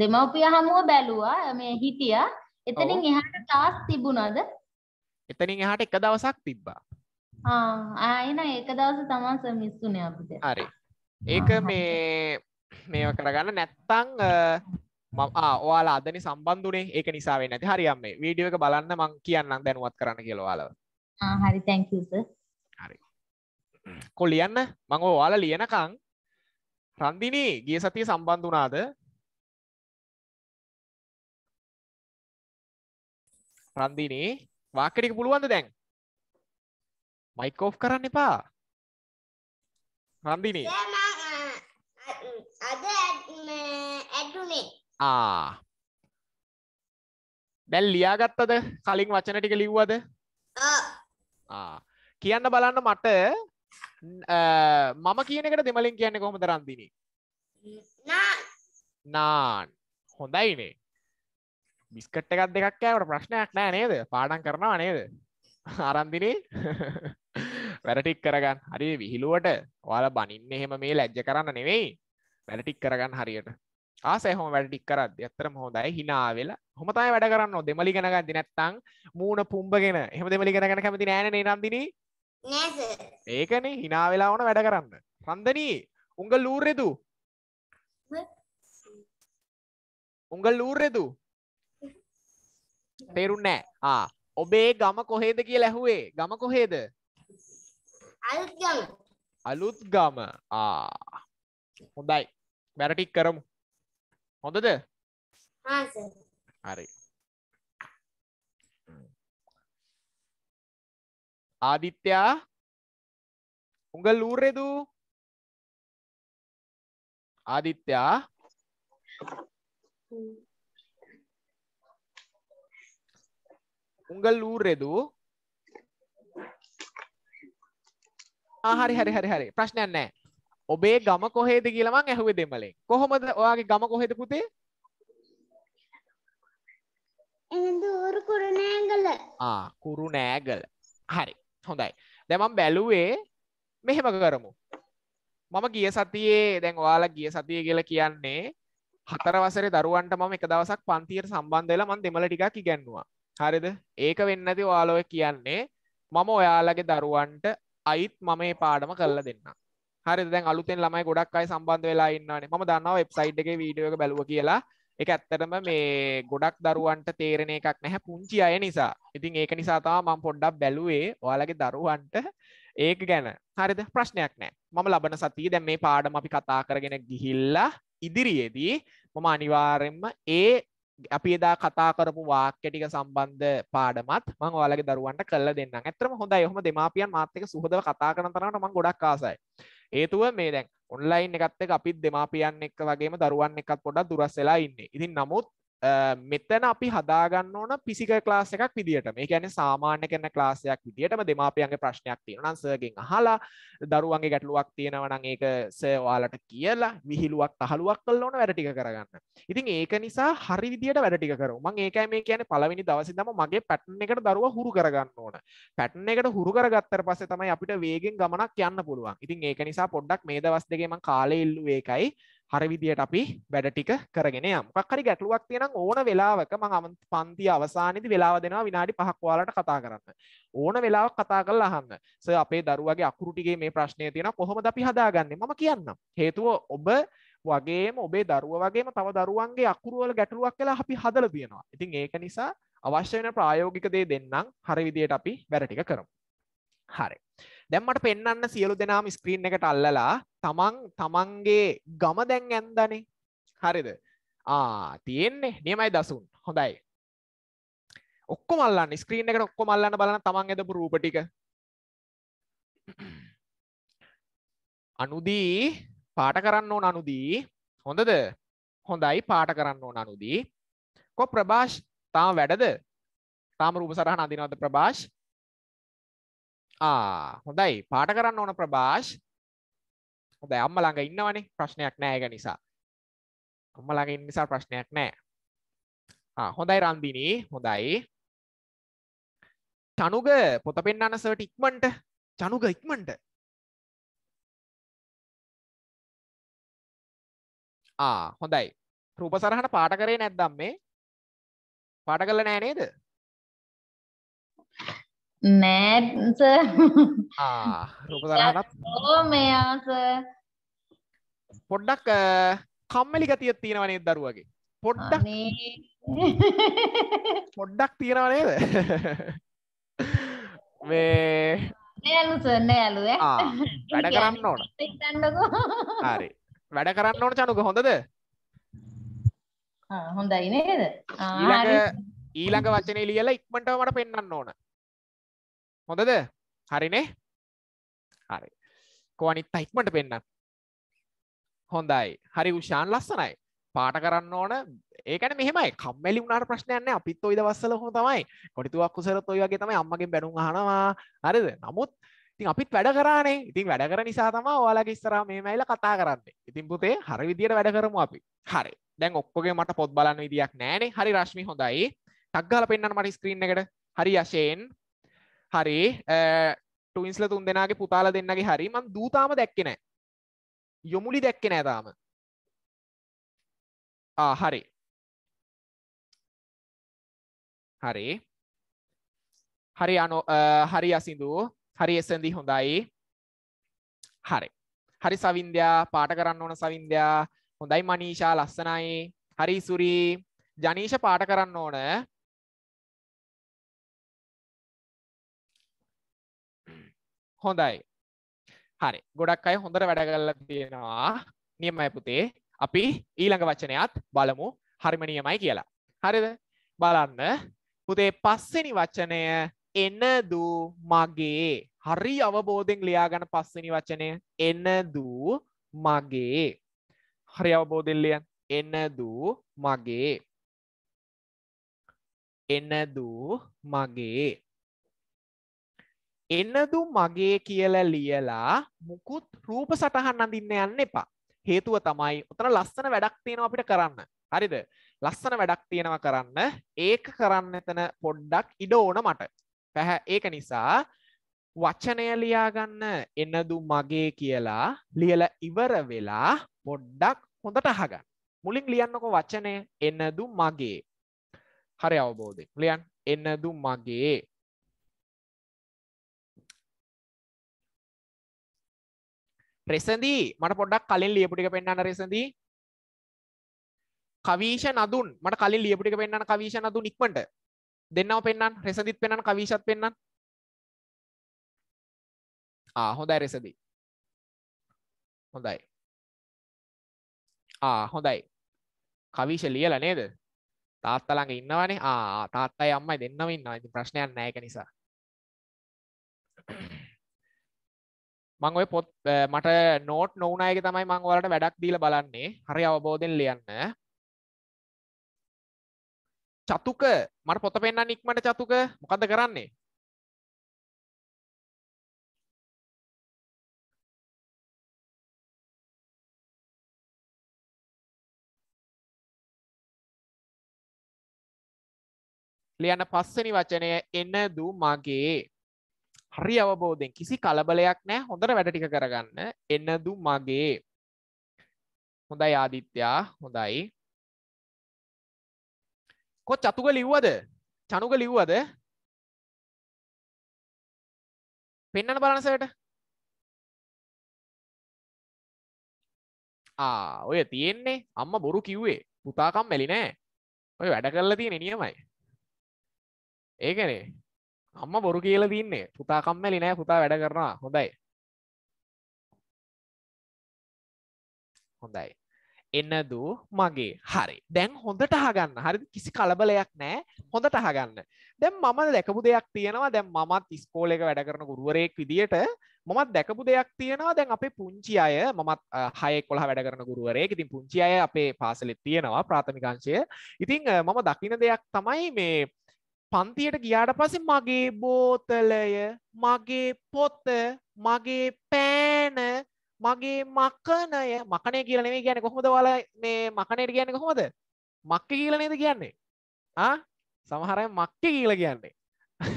දෙමව්පිය හමුව බැලුවා මේ හිටියා. එතනින් එහාට ටාස්ක් තිබුණාද? එතනින් එහාට එක දවසක් තිබ්බා. ආ ආයෙන ඒක දවස තමයි සර් මිස් උනේ අපිට. හරි. ඒක මේ මේව කරගන්න නැත්තම් මම ඔයාලා අදනි සම්බන්ධුනේ ඒක නිසා වෙන්නේ නැති. හරි අම්මේ වීඩියෝ එක බලන්න මං කියන්නම් දැනුවත් කරන්න කියලා ඔයාලව. ආ හරි thank you සර්. හරි. කො ලියන්න මං ඔයාල ලියනකං රන්දිනී ගිය සතිය සම්බන්ධ වනාද රන්දිනී වාකටික පුළුවන්ද දැන් මයිකෝ් කරන්න එපා රන්දිනී අද ඇඩුනේ ආ දැල් ලියාගත්තද කලින් වචන ටික ලිව්වද කියන්න බලන්න මට මම කියනකට දෙමලින් කියන්න කොහොම දරන්දින නාන් හොඳයිනේ බිස්කට් එකක් දෙකක් ඇවට ප්‍රශ්නයක් නෑ නේද පාඩන් කරනවා නේද ආරන්දිනේ <laughs> <laughs> වැරටික් කරගන්න හරි විහිළුවට ඔයාල බනින්න එහෙම මේ ලැජ්ජ කරන්න නෙවෙයි වැලටික් කරගන්න හරියට ආසයහොම වැඩටික් කරද ඇත්තරම හොඳයි හිනාවෙල හොමතයි වැඩ කරන්න දෙමලි ගෙනගන්දි නැත්තං මූුණ පුම්බගෙන එහම දෙමලි ගෙනගන කැමති නෑන නන්දිනී ඒකනේ හිනා වෙලා ඕන වැඩ කරන්න. රන්දනී උංගල් ඌරෙදු. උංගල් ඌරෙදු. තේරුන්නේ නැහැ. ආ ඔබේ ගම කොහෙද කියලා ඇහුවේ. ගම කොහෙද? අලුත් ගම. අලුත් ගම. ආ. හොඳයි. බැර ටික කරමු. හොඳද? හා සර්. හරි. ஆதித்யா உங்கள் ஊர் எது ஆதித்யா உங்கள் ஊர் එදු හරි හරි හරි හරි ප්‍රශ්නයක් නැහැ ඔබේ ගම කොහේද කියලා මං ඇහුවේ දෙමලෙන් කොහොමද ඔයාගේ ගම කොහෙද පුතේ එඳුරු කුරුණෑගල ආ කුරුණෑගල හරි හොඳයි දැමම් බැලුවේ මෙහෙම කරමු මම ගිය සතියේ දැන් ඔයාලා ගිය සතිය කියලා කියන්නේ හතර වසරේ දරුවන්ට මම එක දවසක් පන්තියට සම්බන්ධ වෙලා මම දෙමළ ටිකක් ඉගෙනුවා. හරිද? ඒක වෙන්නේ නැති ඔයාලෝ කියන්නේ මම ඔයාලගේ දරුවන්ට අයිත් මම මේ පාඩම කරලා දෙන්නම්. හරිද? දැන් අලුතෙන් ළමයි ගොඩක් අය සම්බන්ධ වෙලා ඉන්නවානේ. මම දන්නවා වෙබ්සයිට් එකේ වීඩියෝ එක බැලුවා කියලා එක ඇත්තටම මේ ගොඩක් දරුවන්ට තේරෙන එකක් නැහැ පුංචි අය නිසා ඉතින් ඒක නිසා තම මං පොඩ්ඩක් බැලුවේ ඔයාලගේ දරුවන්ට ඒක ගැන හරිද ප්‍රශ්නයක් නෑ මම ලබන සතිය දැන් මේ පාඩම අපි කතා කරගෙන ගිහිල්ලා ඉදිරියේදී මම අනිවාර්යෙන්ම ඒ අපි එදා කතා කරපු වාක්‍ය ටික සම්බන්ධ පාඩමත් මම ඔයාලගේ දරුවන්ට කරලා දෙන්නම්. ඇත්තටම හොඳයි. ඔහොම දෙමාපියන් මාත් එක්ක සුහදව කතා කරන තරමට මම ගොඩක් ආසයි. ඒතුව මේ දැන් ඔන්ලයින් එකත් එක අපිත් දෙමාපියන් එක්ක වගේම දරුවන් එකත් පොඩක් දුරස් වෙලා ඉන්නේ ඉතින් නමුත් මෙතන අපි හදාගන්න ඕන පිසික ලාස් එකක් විදිට මේ ගැන සාමාන්‍ය කරන ලාසයක් විදිටම දෙමාපියන්ගේ ප්‍රශ්නයක් තියෙනනම් සර්ගෙන් හලා දරුවන්ගේ ගැටලුවක් තියෙනවනං ඒක සවාලට කියලා විහිළුවක් තහළුවක් කල් ඕන වැඩටික කරගන්න ඉතින් ඒක නිසා හරි විදිට වැඩටික කරු මං ඒකයි මේ කියන පලවෙනි දවසිදම මගේ පැට්න එකට දරුව හුරු කරගන්න ඕන පැට්න එකට හුරු කරගත්තර පස්සේ තමයි අපිට වේගෙන් ගමනක් යන්න පුළුවන් ඉතින් ඒක නිසා පොඩ්ඩක් මේ දවස් දෙගේම කාලෙල්ලු ඒකයි හරි විදියට අපි වැඩ ටික කරගෙන යමු. මොකක් හරි ගැටලුවක් තියෙනම් ඕන වෙලාවක මම පන්ති අවසානයේදී වෙලාව දෙනවා විනාඩි 5ක් ඔයාලට කතා කරන්න. ඕන වෙලාවක් කතා කරලා අහන්න. සර් අපේ දරුවගේ අකුරු ටිකේ මේ ප්‍රශ්නේ තියෙනවා කොහොමද අපි හදාගන්නේ? මම කියන්නම්. හේතුව ඔබ වගේම ඔබේ දරුව වගේම තව දරුවන්ගේ අකුරු වල ගැටලුවක් කියලා අපි හදලා තියෙනවා. ඉතින් ඒක නිසා අවශ්‍ය වෙන ප්‍රායෝගික දේ දෙන්නම්. හරි විදියට අපි වැඩ ටික කරමු. හරි. දැම්මට පෙන්න්න සියලු දෙනාම ස්ක්‍රීන් එකට අල්ලලා තමන් තමන්ගේ ගම දැන් ඇන්දනේ හරිද තියෙන්නේ නියමයි දසුන් හොඳයි ඔක්කොමල්ලන්න ස්ක්‍රීන් එකට ඔක්කො මල්ලන්න බලන තමන් ඇදපු රූපටික අනුදී පාට කරන්න ඕන අනුදී හොඳද හොඳයි පාට කරන්න ඕන අනුදී කො ප්‍රභාෂ් තාම වැඩද තාම රූප සරහ අඳනවද ප්‍රභාෂ් ආ හොඳයි පාට කරන්න ඕන ප්‍රභාෂ් හොඳයි අම්ම ළඟ ඉන්නවනේ ප්‍රශ්නයක් නෑ ඒක නිසා අම්ම ළඟ ඉන්න නිසා ප්‍රශ්නයක් නෑ ආ හොඳයි රන්දිනී හොඳයි තනුග පොත පෙන්වන්න සර්ට ඉක්මනට තනුග ඉක්මනට ආ හොඳයි රූප සරහන පාට කරේ නැත්නම් මේ පාට කරලා නෑ නේද නෑස මෙයාස පොඩ්ඩක් කම්මලි ගතිය තියෙනවනේ දරුවගේ පොඩ්ඩක් පොඩ්ඩක් තියෙනවනේද මේ නෑලු වැඩ කරන්න ඕන <laughs> <laughs> හරි වැඩ කරන්න ඕන චනුක හොඳද හොඳයි නේද ඊළඟ වචනය ලියලා ඉක්මටව මට පෙන්න්න ඕන හොඳද හරිනේ හරි කෝනිත් ඉක්මට පෙන්න්න හොඳයි හරි උෂාන් ලස්සනයි පාට කරන්න ඕන ඒකන මෙහම කම්මලි වුණට ප්‍රශ්නයන්න අපිත් ඔයි දවස්සල හො තමයි කොටිතුවක් කුසරත් ඔය වගේ තමයි අම්මගෙන් බැනුම් හනවා හරිද නමුත් ඉතින් අපිත් වැඩ කරන්නේ ඉතින් වැඩ කර නිසා තම ඔයාලගේ ස්තර මේ මයිල කතා කරන්න ඉතින් පුතේ හරි විදියට වැඩ කරමු අපි හරි දැන් ඔක්කොගේ මට පොත් බලන්න විදියක් නෑනේ හරි රශ්මි හොඳයි ටක්ගල පෙන්න්න මට ස්ක්‍රීන් එකට හරි යශයෙන් හරි ටයින්ස්ල තුන් දෙෙනගේ පුතාල දෙන්නගේ හරි මන් දූතාම දැක්කෙනෑ යොමුලි දැක්කෙ නෑතාම හරි හරි හරි අනු හරි අසිදු හරි එසඳී හොඳයි හරි හරි සවින්ද්‍යා පාට කරන්න ඕන සවින්ද්‍යා හොඳයි මනීෂා ලස්සනයි හරි සුරී ජනීෂ පාට කරන්න ඕන හොඳයි හරි ගොඩක් අය හොඳට වැඩ කරලා තියෙනවා නියමයි පුතේ අපි ඊළඟ වචනයත් බලමු හරිම නියමයි කියලා හරිද බලන්න පුතේ පස්සෙනි වචනය එනදු මගේ හරි අවබෝධෙන් ලියාගන පස්සනි වචනය එනදු මගේ හරි අවබෝධෙන් ලියන් එනදු මගේ එනදු මගේ එන්නදු මගේ කියලා ලියලා මුකුත් රූප සටහන් අඳින්න යන්න එපා. හේතුව තමයි උතන ලස්සන වැඩක් තියෙනවා අපිට කරන්න. හරිද? ලස්සන වැඩක් තියෙනවා කරන්න. ඒක කරන්න එතන පොඩ්ඩක් ඉඩ ඕන මට. පැහැ ඒක නිසා වචනය ලියාගන්න එන්නදු මගේ කියලා ලියලා ඉවර වෙලා පොඩ්ඩක් හොඳට අහගන්න. මුලින් ලියන්නකො වචනය එන්නදු මගේ. හරි අවබෝධයෙන් ලියන්න එන්නදු මගේ රෙසදී මට පොඩ්ඩක් කලින් ලියපුටික පෙන්න්න රෙසදී කවීෂ නදුන් මට කලින් ලියපුටික පෙන්න්න කවීෂ නදුන් ඉක්මට දෙන්නව පෙන්න්න රෙසදිත් පෙන්න්න කවීශත් පෙන්න්න හොඳයි රෙසදී හොඳයි හොඳයි කවිෂ ලියල නේද තාත්තළඟ ඉන්නවනේ ආ තාත්තයි අම්මයි දෙන්නව ඉන්න ඉති ප්‍රශ්නයක් නෑක නිසා මං ඔය පොත් මට නෝට් නොවනායක තමයි මංවලට වැඩක් දීල බලන්නේ හරි අවබෝධෙන් ලියන්න චතුක මට පොත පෙන්න්න නික්මට චතුක මොකද කරන්නේ ලියන්න පස්සනි වචනය එන දු මගේ හරි අවබෝධෙන් කිසි කලබලයක් නෑ හොඳට වැඩටික කරගන්න එන්නදු මගේ හොඳයි ආදිත්‍යයා හොඳයි කො චතුක ලිව්වද චනුක ලිව්වද පෙන්න්න බලනසට ඔය තියෙන්නේ අම්ම බොරු කිව්වේ පුතාකම් මැලි නෑ ඔය වැඩ කරලා තියෙන නියමයි ඒකනේ අම්ම බොරු කියල තින්නේ පුතා කම්මැලි නෑ පුතා වැඩ කරනවා හොඳයි හොඳයි එන්නදු මගේ හරි දැන් හොඳට අහගන්න හරි කිසි කලබලයක් නෑ හොඳට අහගන්න දැන් මම දැකපු දෙයක් තියෙනවා දැන් මමත් ස්කෝල එක වැඩ කරන ගුරුවරයෙක් විදියට මමත් දැකපු දෙයක් තියෙනවා දැන් අපේ පුංචි අය මමත් හයෙක් කොලා වැඩ කරන ගුරුවරයෙක් ඉතින් පුංචි අය අපේ පාසලෙත් තියෙනවා ප්‍රාථමිකංශය ඉතිං මම දකින දෙයක් තමයි මේ පන්තියට ගියාට පස්සේ මගේ බෝතලය මගේ පොත්ත මගේ පෑන මගේ මක්කනය මකනය කියලනේ ගැන කොහොමද වල මේ මකනයට කියන්න කොහොමද මක්ක කියලනේද කියන්නේ සමහරයි මක්ක කියල කියන්නේ <laughs>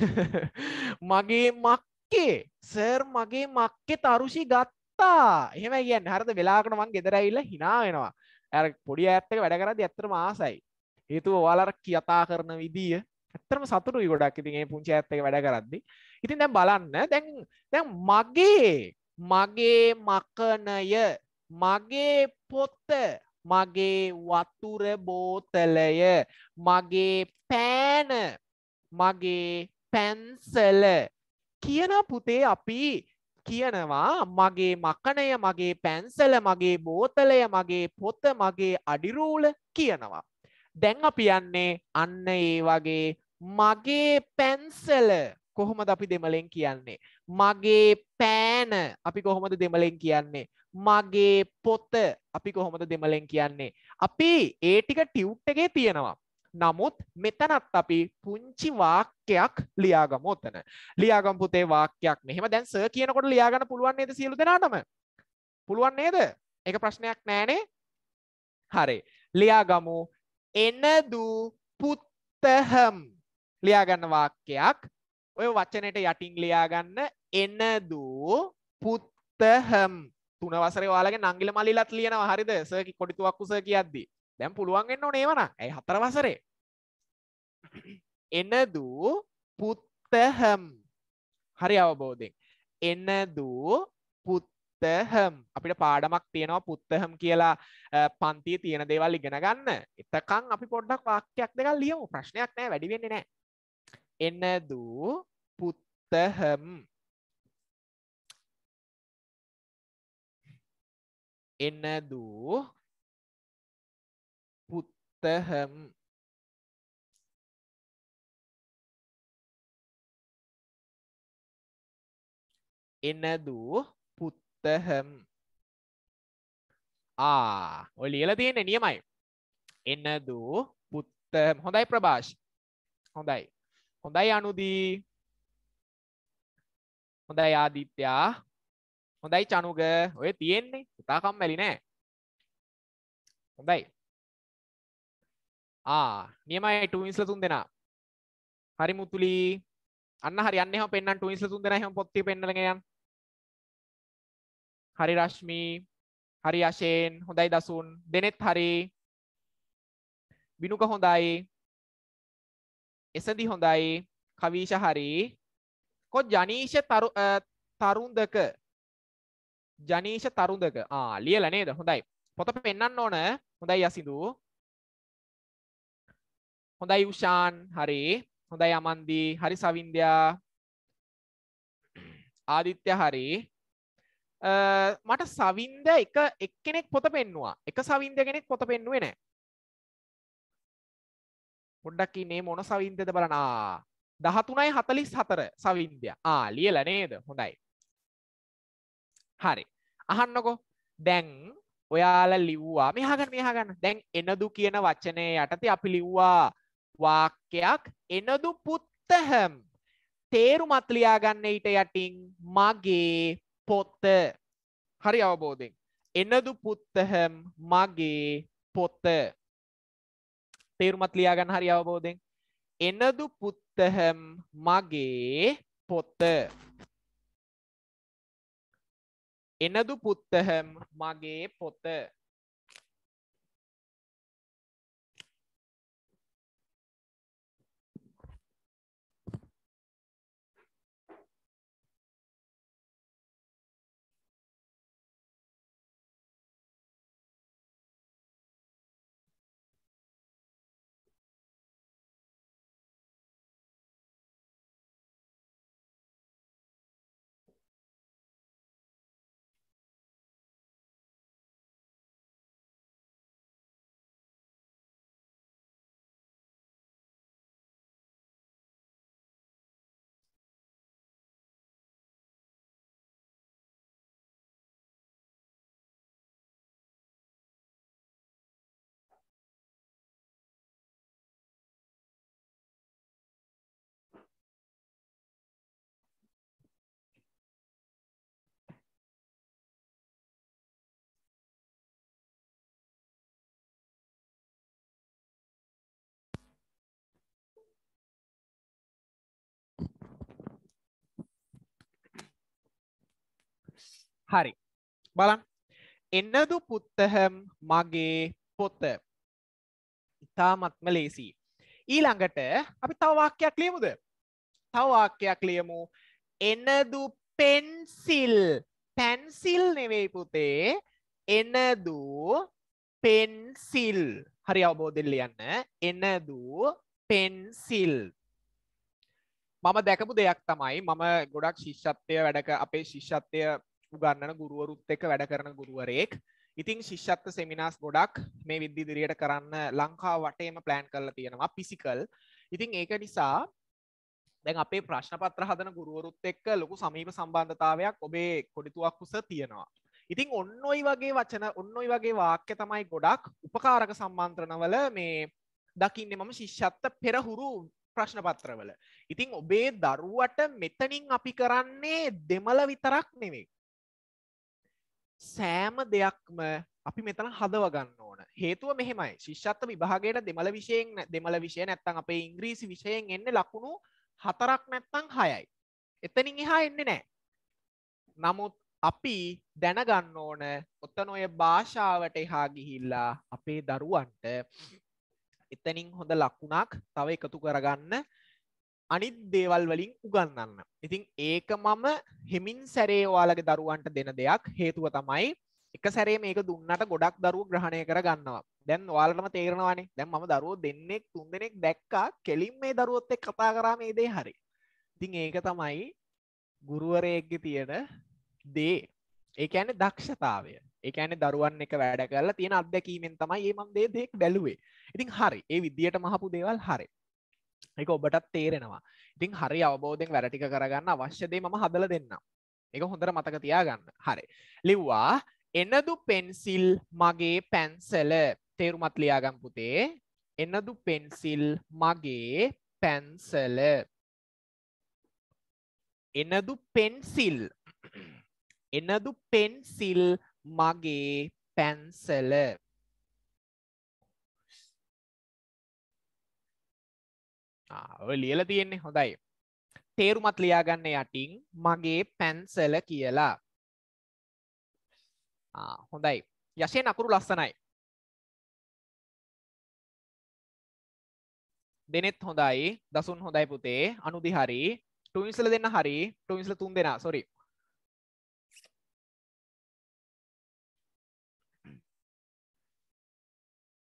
මගේ මක්කේ සර් මගේ මක්කෙ තරුෂි ගත්තා එහෙම කියන්න හරද වෙලාකට මං ගෙදරයිල්ල හිනා වෙනවා ඇ පොඩි ඇත්තක වැඩකරද ඇත්තරම ආසයි හේතුව වලර කියතා කරන විදිිය ඇත්තරම සතුරුයි ගොඩක් ඉතින් ඒ පුංචි ඇත්තක වැඩ කරද්දි ඉතින් දැන් බලන්න දැන් දැන් මගේ මගේ මකනය මගේ පොත්ත මගේ වතුර බෝතලය මගේ පෑන මගේ පැන්සල කියන පුතේ අපි කියනවා මගේ මකනය මගේ පැන්සල මගේ බෝතලය මගේ පොත මගේ අඩිරූල කියනවා දැන් අපි යන්නේ අන්න ඒ වගේ මගේ පැන්සල කොහොමද අපි දෙමලෙන් කියන්නේ. මගේ පෑන අපි කොහොමද දෙමලෙන් කියන්නේ. මගේ පොත අපි කොහොමද දෙමලෙන් කියන්නේ. අපි ඒ ටික ටියුට් එකේ තියෙනවා. නමුත් මෙතනත් අපි පුංචි වාක්‍යයක් ලියාගම ඔතන ලියාගම් පුතේ වාක්‍යයක් මෙහෙම දැන් සර් කියනකොට ලියාගන්න පුළුවන් නේද සියලු දෙනාටම පුළුවන් නේද ඒක ප්‍රශ්නයක් නෑනේ හරි ලියාගමු එනදු පුත්තහම් ලියාගන්න වාක්‍යයක් ඔය වචනයට යටින් ලියාගන්න එනදු පුත්තහම් තුන වසරේ ඔයාලගේ නංගිල මලිලත් ලියනවා හරිද සර් කොටිතුවක් උස කියද්දි දැන් පුළුවන් වෙන්න ඕනේ ඒවනම් ඇයි හතර වසරේ <clears throat> එනදු පුත්තහම් හරි අවබෝධයෙන් එනදු පුත්තහම් අපිට පාඩමක් තියෙනවා පුත්තහම් කියලා පන්තිය තියෙන දේවල් ඉගෙන ගන්න එතකං අපි පොඩ්ඩක් වාක්‍යයක් දෙකක් ලියමු ප්‍රශ්නයක් නෑ වැඩිවෙන්නේ නෑ එන්නදූ පුත්තහම් එන්නදූ පුත්තහම් එන්නදූ ඇත්තහම් ආ ඔය ලියලා තියෙන්නේ නියමයි එනදු පුත්තහම් හොඳයි ප්‍රභාෂ් හොඳයි හොඳයි අනුදී හොඳයි ආදිත්‍යා හොඳයි චනුග ඔය තියෙන්නේ ඉතා කම්මැලි නෑ හොඳයි ආ නියමයි ටවින්ස්ල තුන් දෙනා හරි මුතුලි අන්න හරි අන්න එහෙම පෙන්නන්න ටවින්ස්ල තුන් දෙනා එහෙම පොත් ටික පෙන්නලගෙන යන්න හරි රශ්මී හරි අශයෙන් හොඳයි දසුන් දෙනෙත් හරි බිනුක හොඳයි එසදි හොඳයි කවීෂ හරි කො ජනීෂ තරුන්දක ජනීෂ තරුන්දක ලියල නේද හොඳයි පොත පෙන්න්න ඕන හොඳයි යසිදු හොඳයි උෂාන් හරි හොඳයි අමන්දී හරි සවින්ද්‍යා ආදිත්‍ය හරි මට සවින්ද එක එක්කෙනෙක් පොත පෙන්නවා එක සවින්ද කෙනෙක් පොත පෙන්නුවේ නෑ පොඩ්ඩක් ඉන්නේ මොන සවින්දද බලනා දහතුනයි හතලිස් හතර සවින්ද්‍ය ආ ලියල නේද හොඳයි හරි අහන්නකො දැන් ඔයාල ලිව්වා මෙහගන්න මෙහගන්න දැන් එනදු කියන වචනය යටති අපි ලිව්වා වාක්‍යයක් එනදු පුත්තහම් තේරුමත් ලියාගන්න ඊට යටින් මගේ පොත්ත හරි අවබෝධෙන් එන්නදු පුත්තහැම් මගේ පොත්ත තේරුමත් ලියාගන්න හරි අවබෝධෙන් එනදු පුත්තහැම් මගේ පොත්ත එනදු පුත්තහැම් මගේ පොත හරි බලන් එන්නදු පුත්තහම් මගේ පොත ඉතාමත්ම ලේසි ඊළඟට අපි තවවාක්‍යයක් ලියමුද තවවාක්‍යයක් ලියමු එනදු පෙන්සිල් පැන්සිල් නෙවෙයි පුතේ එනදු පෙන්සිල් හරි අවබෝධෙල් ලියන්න එනදු පෙන්සිල් මම දැකපු දෙයක් තමයි මම ගොඩක් ශිෂ්‍යත්වය වැඩක අපේ ශිෂ්‍යත්වය උගන්නන ගුරුවරුත් එක වැඩ කරන ගුරුවරයෙක් ඉතිං ශිෂ්ෂත්ත සෙමිනාස් ගොඩක් මේ විද්දි දිරියට කරන්න ලංකා වටේම ප්ලෑන් කරලා තියෙනවා පිසිකල් ඉතිං ඒක නිසා දැන් අපේ ප්‍රශ්න පත්‍ර හදන ගුරුවරුත් එක්ක ලොකු සමීප සම්බන්ධතාවයක් ඔබේ කොඩිතුවක් උස තියෙනවා ඉතිං ඔන්නඔයි වගේ වචන ඔන්නඔයි වගේ වාක්‍ය තමයි ගොඩක් උපකාරක සම්මන්ත්‍රණවල මේ දකින්න මම ශිෂ්ෂත්ත පෙරහුරු ප්‍රශ්න පත්‍රවල ඉතිං ඔබේ දරුවට මෙතනින් අපි කරන්නේ දෙමල විතරක් නෙවෙේ සෑම දෙයක්ම අපි මෙතන හදව ගන්න ඕන හේතුව මෙහෙමයි ශිෂ්‍යත්ව විභාගයට දෙමළ විෂයෙන් දෙමළ විෂය නැත්තං අපේ ඉංග්‍රීසි විෂයෙන් එන්න ලකුණු හතරක් නැත්තං හයයි එතනින් එහා එන්න නෑ නමුත් අපි දැනගන්න ඕන ඔත්තන ඔය භාෂාවට එහා ගිහිල්ලා අපේ දරුවන්ට එතනින් හොඳ ලකුණක් තව එකතු කරගන්න අනිත් දේවල් වලින් උගන්නන්න. ඉතින් ඒක මම හෙමින් සැරේ ඔයාලගේ දරුවන්ට දෙන දෙයක් හේතුව තමයි එක සැරේ මේක දුන්නට ගොඩක් දරුව ග්‍රහණය කර ගන්නවා දැන් වාලටම තේරෙනවානේ දැන් ම දරුව දෙන්නෙක් තුන් දෙනෙක් දැක්කා කෙලින් මේ දරුවොත් එක් කතා කරා මේ දේ හරි ඉතිං ඒක තමයි ගුරුවරයක්ග තියෙන දේ ඒක ඇන දක්ෂතාවය ඒක ඇන දරුවන් එක වැඩ කරලා තියෙන අත්දැකීමෙන් තමයි ඒමම් දේ දෙෙක් බැලුවේ ඉතින් හරි ඒ විදියට මහපු දේවල් හරි එක ඔබටත් තේරෙනවා ඉතින් හරි අවබෝධෙන් වැරටික කරගන්න අවශ්‍යදේ ම හදල දෙන්න එක හොඳර මතක තියාගන්න හරි ලිව්වා එන්නදු පෙන්සිල් මගේ පැන්සල තේරුමත් ලියාගම් පුතේ එන්නදු පෙන්සිල් මගේ පැන්සල එනදු පෙන්සිල් එනදු පෙන්සිල් මගේ පැන්සල ඔය ලියල තියෙන්නේ හොඳයි තේරුමත් ලියාගන්න යටින් මගේ පැන්සල කියලා හොඳයි යශයෙන් අකුරු ලස්සනයි දෙනෙත් හොඳයි දසුන් හොඳයි පුතේ අනුදි හරි ටුවින්සල දෙන්න හරි ටුවින්සල තුන් දෙෙන සොරි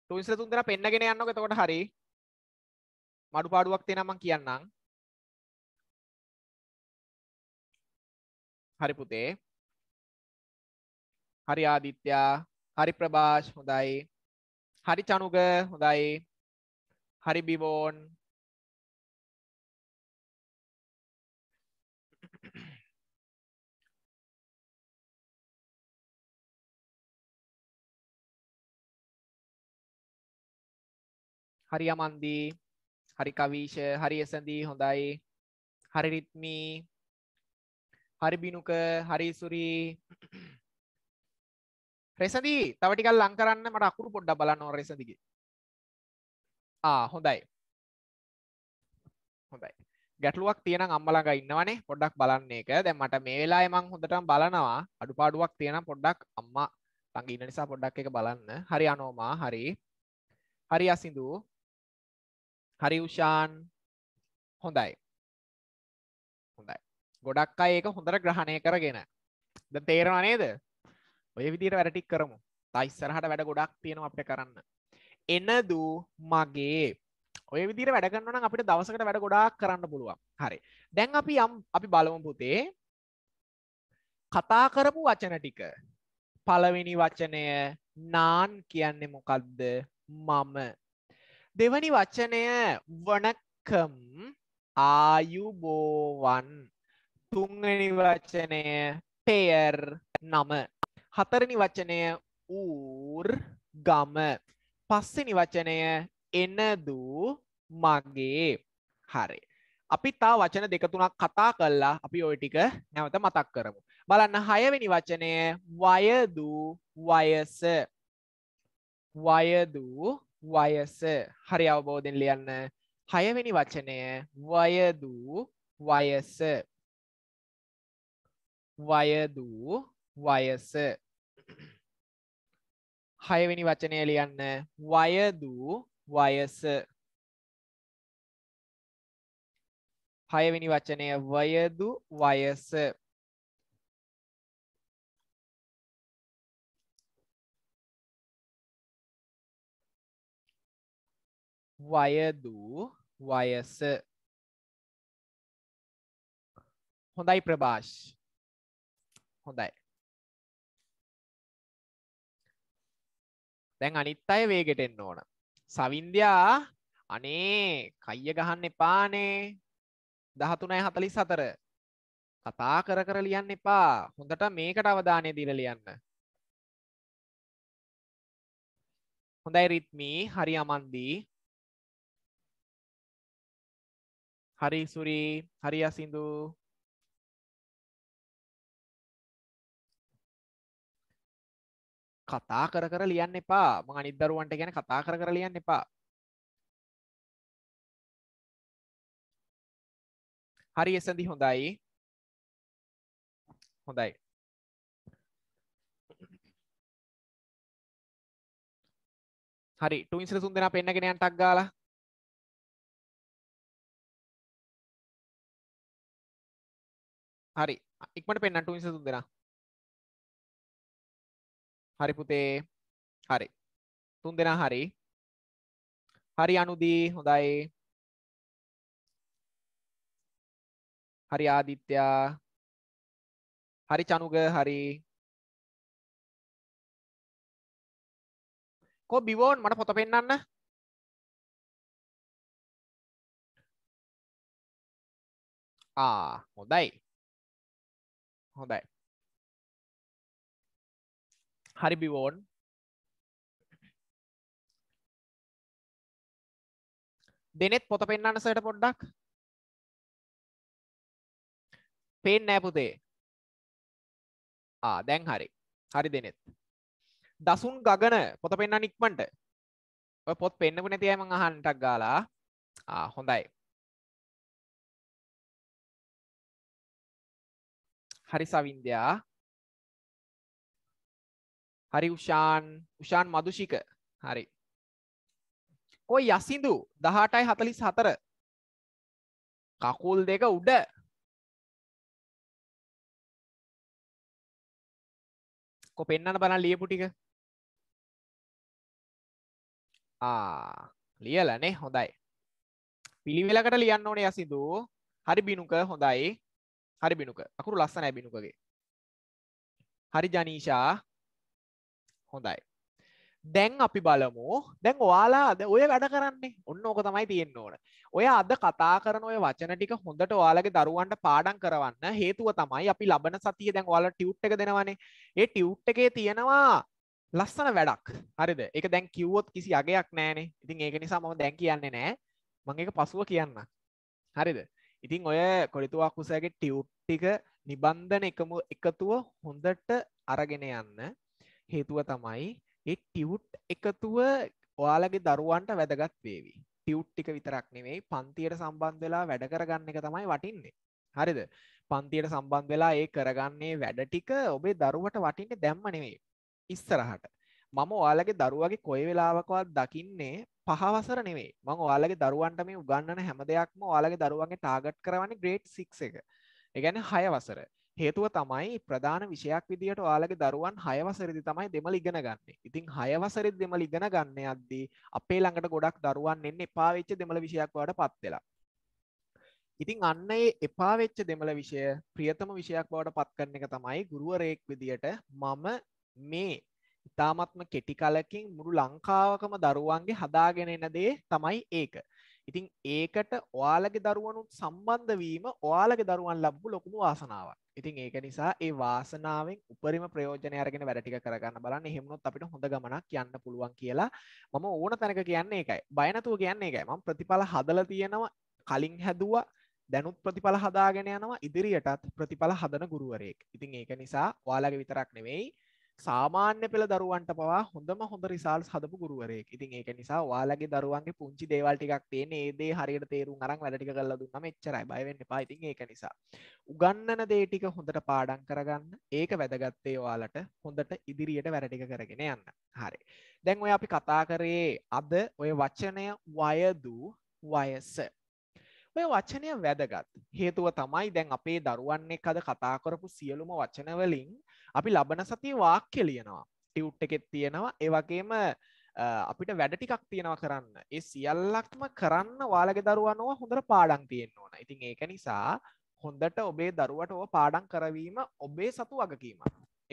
ටුවින්සල තුන් දෙෙන පෙන්න්නගෙන යන්නක තකොට හරි මඩු පාඩුවක් තියෙනවා මම කියන්නම්. හරි පුතේ. හරි ආදිත්‍යා, හරි ප්‍රභාෂ් හොඳයි. හරි චනුග හොඳයි. හරි බිවෝන් හරි අමන්දී හරි කවීශ හරි එසඳී හොඳයි හරි රිත්මී හරි බිනුක හරි සුරී රෙසදී තවටිකල් ලං කරන්න මට අකුරු පොඩ්ඩක් බලන්න ඕන රෙසදිගේ ආ හොඳයි හොඳයි ගැටලුවක් තියෙන අම්මලඟ ඉන්නවනේ පොඩ්ඩක් බලන්න එක දැන් මට මේ වෙලාවේ මං හොඳටම බලනවා අඩුපාඩුවක් තියෙන පොඩ්ඩක් අම්මා ළඟ ඉන්න නිසා පොඩ්ඩක් එක බලන්න හරි අනෝමා හරි හරි අසිඳු හරි උෂාන් හොඳයි හොඳයි ගොඩක් අය ඒක හොඳට ග්‍රහණය කරගෙන ද තේරවා නේද ඔය විදිට වැරටික් කරමු තයිස්සරහට වැඩ ගොඩක් තියෙනවා අපට කරන්න එනදු මගේ ඔය විදිර වැඩගන්නන අපිට දවසකට වැඩ ගොඩාක් කරන්න පුළුවන් හරි දැන් අපි යම් අපි බලමු පුතේ කතා කරපු වචන ටික පළවෙනි වචනය නාන් කියන්නේ මොකක්ද මම දෙවනි වචනය වනකම් ආයුබෝවන් තුංගනි වචනය පෙයර් නම හතරනි වචනය ඌර් ගම පස්සනි වචනය එනදු මගේ හරි අපි තා වචන දෙක තුනක් කතා කල්ලා අපි ඔය ටික නැවත මතක් කරමු බලන්න හයවෙනි වචනය වයදු වයස වයදු වයස හරි අවබෝධෙන් ලියන්න හයවෙනි වචනය වයදූ වයස වයදූ වයස හයවෙනි වචනය ලියන්න වයදූ වයස හයවෙනි වචනය වයදු වයස වයදූ වයස හොඳයි ප්‍රභාෂ් හොඳයි දැන් අනිත් අය වේගෙට එන්න ඕන සවින්ද්‍යා අනේ කයිය ගහන්න එපානේ දහතුනයි හතලිස් හතර කතා කර කර ලියන්න එපා හොඳට මේකට අවධානය දීල ලියන්න හොඳයි රිත්මී හරි අමන්දී හරි සුරී හරි අසිදු කතා කර කර ලියන්න එපා මං අනිත් දරුවන්ට ගැන කතා කර කර ලියන්න එපා හරි එසඳි හොඳයි හොඳයි හරි ටුන්සිල සුන්දෙන පෙන්න්නගෙන යන්ටක් ගාලා හරි ඉක්මට පෙන්න්නට විසතු දෙෙන හරි පුතේ හරි තුන් දෙෙන හරි හරි අනුදී හොඳයි හරි ආදිත්‍යයා හරි චනුග හරි කො බිවෝන් මට පොත පෙන්න්න හොඳයි හොඳයි හරි බිවෝන් දෙනෙත් පොත පෙන්න්න සට පොඩ්ඩක් පෙන් නෑපුතේ දැන් හරි හරි දෙනෙත් දසුන් ගගන පොත පෙන්න්න නික්මට පොත් පෙන්න්නපු නැතියම අහන්ටක් ගාලා හොඳයි හරි සවින්දයා හරි උෂාන් උෂාන් මදුෂික හරි ඔය යසිදු දහටයි හතලිස් හතර කකුල් දෙක උඩ කො පෙන්න්න බලා ලියපු ටික ලියලනේ හොඳයි පිළිවෙලකට ලියන්න ඕනේ යසිදු හරි බිනුක හොඳයි හරි බිනුක අකුරු ලස්සනයි බිනුකගේ හරි ජනීෂා හොඳයි දැන් අපි බලමු දැන් ඔයාලා අද ඔය වැඩ කරන්නේ ඔන්න ඕක තමයි තියෙන්න ඕන. ඔය අද කතා කරන ඔය වචන ටික හොඳට ඔයාලගේ දරුවන්ට පාඩම් කරවන්න හේතුව තමයි අපි ලබන සතියේ දැන් ඔයාලා ටියුට් එක දෙනවනේ. ඒ ටියුට් එකේ තියෙනවා ලස්සන වැඩක්. හරිද? ඒක දැන් කිව්වොත් කිසි අගයක් නැහනේ. ඉතින් ඒක නිසා මම දැන් කියන්නේ නැහැ. මම ඒක පසුව කියන්නම්. හරිද? ඉතින් ඔය කොරිතුවාකුසෑගේ ටියුට්ටික නිබන්ධන එකම එකතුව හොඳට අරගෙන යන්න හේතුව තමයි ඒ ටියුට් එකතුව ඔයාලගේ දරුවන්ට වැදගත් වේවි ටියුට්ටික විතරක් නෙවෙයි පන්තියට සම්බන්ධ වෙලා වැඩ කරගන්න එක තමයි වටින්නේ හරිද පන්තියට සම්බන්ධ වෙලා ඒ කරගන්නේ වැඩ ටික ඔබේ දරුවට වටින්නේ දැම්ම නෙවෙයි ඉස්සරහට මම ඔයාලගේ දරුවගේ කොයි වෙලාවකවත් දකින්නේ පහවසර නෙවේ මං ඔයාලගේ දරුවන්ට මේ උගන්නන හැම දෙයක්ම ඔයාලගේ දරුවන්ගේ ටාගට් කරවන්නේ ග්‍රේට් සික් එක එකගැන හයවසර හේතුව තමයි ප්‍රධාන විෂයක් විදිට ඔයාලගේ දරුවන් හයවසරදි තමයි දෙමළ ඉගෙන ගන්න ඉතින් හයවසරි දෙමළ ඉගෙන ගන්න අද්දී අපේ ළඟට ගොඩක් දරුවන් එන්න එපාවෙච්ච දෙමළ විෂයක් වට පත්වෙලා ඉතින් අන්න ඒ එපාවෙච්ච දෙමළ විෂය ප්‍රියතම විෂයක් බවට පත් කරන එක තමයි ගුරුවරයෙක් විදියට මම මේ ඉතාමත්ම කෙටි කලකින් මුළු ලංකාවකම දරුවන්ගේ හදාගෙන එන දේ තමයි ඒක. ඉතින් ඒකට ඔයාලගේ දරුවනුත් සම්බන්ධ වීම ඔයාලගේ දරුවන් ලබ්බු ලොකුම වාසනාවක්. ඉතින් ඒක නිසා ඒ වාසනාවෙන් උපරිම ප්‍රයෝජනය අරගෙන වැඩ ටික කරගන්න බලන්න එහෙමනොත් අපිට හොඳ ගමනක් යන්න පුළුවන් කියලා මම ඕන තැනක කියන්නේ ඒකයි. බය නැතුව කියන්නේ ඒකයි. මම ප්‍රතිඵල හදලා තියෙනවා කලින් හැදුවා දැනුත් ප්‍රතිඵල හදාගෙන යනවා ඉදිරියටත් ප්‍රතිඵල හදන ගුරුවරයෙක්. ඉතින් ඒක නිසා ඔයාලගේ විතරක් නෙවෙයි සාමාන්‍ය පෙළ දරුවන්ට පවා හොඳම හොඳ රිසාල් හදපු ගුරුවරයෙක් ඉතින් ඒක නිසා වාලගේ දරුවන්ගේ පුංචි දේවල් ටිකක් තියෙන ඒදේ හරියට තේරුම් අරන් වැඩටි කරලා දුන්න මෙච්චරයි බයවෙන්න පාතින් ඒක නිසා උගන්නන දේටික හොඳට පාඩන් කරගන්න ඒක වැදගත්තේ වාලට හොඳට ඉදිරියට වැඩටික කරගෙන යන්න හරි දැන් ඔය අපි කතා කරේ අද ඔය වචනය වයදූ වයස ඔය වචනය වැදගත් හේතුව තමයි දැන් අපේ දරුවන්නේ අද කතාකරපු සියලුම වචනවලින් අපි ලබන සති වාක්‍ය ලියනවා ටිවට් එකෙත් තියෙනවා ඒවගේම අපිට වැඩ ටිකක් තියෙනවා කරන්න ඒ සියල්ලක්ම කරන්න වාලගේ දරුවනුව හොඳට පාඩන් තියෙන්න්න ඕන ඉතින් ඒක නිසා හොඳට ඔබේ දරුවට ඕ පාඩන් කරවීම ඔබේ සතු වගකීම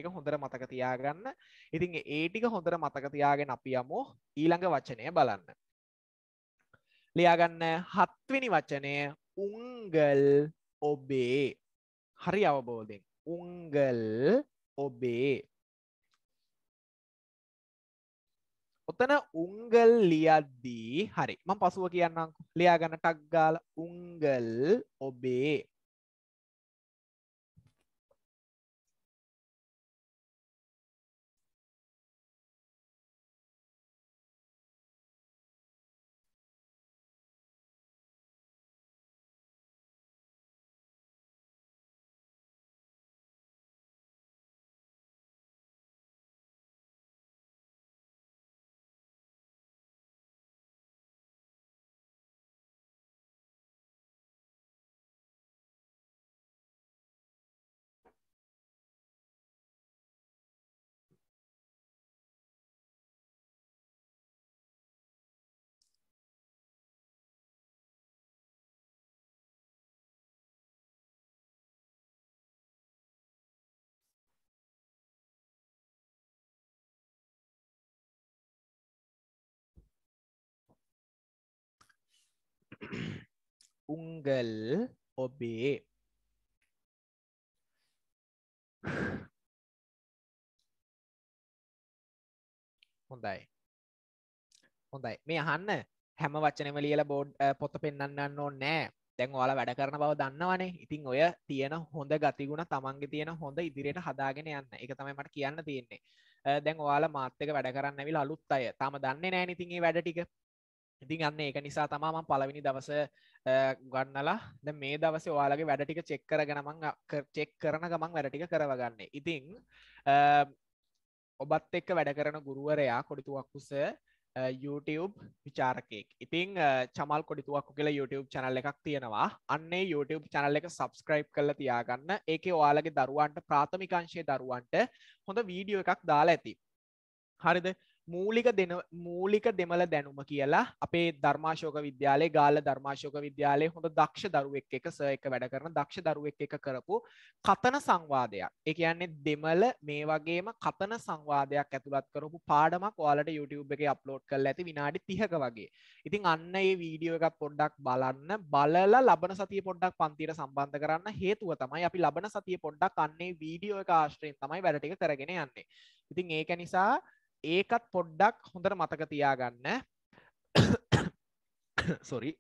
එක හොඳට මතක තියාගන්න ඉතින් ඒටික හොඳට මතක තියාගෙන අපි යමු ඊළඟ වචනය බලන්න ලියාගන්න හත්විනි වචනය උංගල් ඔබේ හරි අවබෝධෙන් උංගල් ඔබේ ඔතන උංගල් ලියද්දී හරි මම පසුව කියන්නම් ලියාගන්න ටක් ගාලා උංගල් ඔබේ உங்கள் ஒபே හොඳයි හොඳයි මේ අහන්න හැම වචනම ලියල බෝඩ් පොත පෙන්න්න ඕ නෑ දැන් ඔයාලා වැඩ කරන බව දන්නවනේ ඉතින් ඔය තියෙන හොඳ ගතිගුණ තමන්ගේ තියෙන හොඳ ඉදිරියට හදාගෙන යන්න එක තමයි මට කියන්න තියෙන්නේ දැන් ඔයාලා මාත්‍යක වැඩ කරන්න විල අලුත් අය තම දන්න නෑ ඉතින්ගේ වැඩ ටික ඉතින් අන්න ඒක නිසා තමා මම පළවෙනි දවස ගන්නලා ද මේ දවස ඔයාලගේ වැඩ ටික චෙක් කරගෙනමං චෙක් කරන ගමන් වැඩ ටික කරවගන්න ඉතිං ඔබත් එක්ක වැඩ කරන ගුරුවරයා කොඩිතුවක්කුස YouTube විචාරකයෙක් ඉතිං චමල් කොඩිතුවක්කු කියලා YouTube චනල් එකක් තියෙනවා අන්නේ YouTube චනල් එක සබස්ක්‍රයිබ් කරලා තියාගන්න ඒක ඔයාලගේ දරුවන්ට ප්‍රාථමිකංශය දරුවන්ට හොඳ වීඩියෝ එකක් දාලා ඇති හරිද මූලික දෙන මූලික දෙමළ දැනුම කියලා අපේ ධර්මාශෝක විද්‍යාලේ ගාල ධර්මාශෝක විද්‍යාලය හොඳ දක්ෂ දරුවෙක් එක ස එක වැඩ කරන දක්ෂ දරුවෙක් එක කරපු කතන සංවාදයක් එක යන්නේ දෙමළ මේ වගේම කතන සංවාදයක් ඇතුළත් කරපු පාඩමක් ඔයාලට YouTube එක අප්ලෝඩ් කරලා ඇති විනාඩි 30ක වගේ. ඉතින් අන්න ඒ වීඩියෝ එකක් පොඩ්ඩක් බලන්න බලලා ලබන සතිය පොඩ්ඩක් පන්තියට සම්බන්ධ කරන්න හේතුව තමයි අපි ලබන සතිය පොඩ්ඩක් අන්නේ වීඩියෝ එක ආශ්‍රයෙන් තමයි වැඩ ටික කරගෙන යන්නේ. ඉතින් ඒක නිසා ඒකත් පොඩ්ඩක් හොඳට මතක තියාගන්න සොරි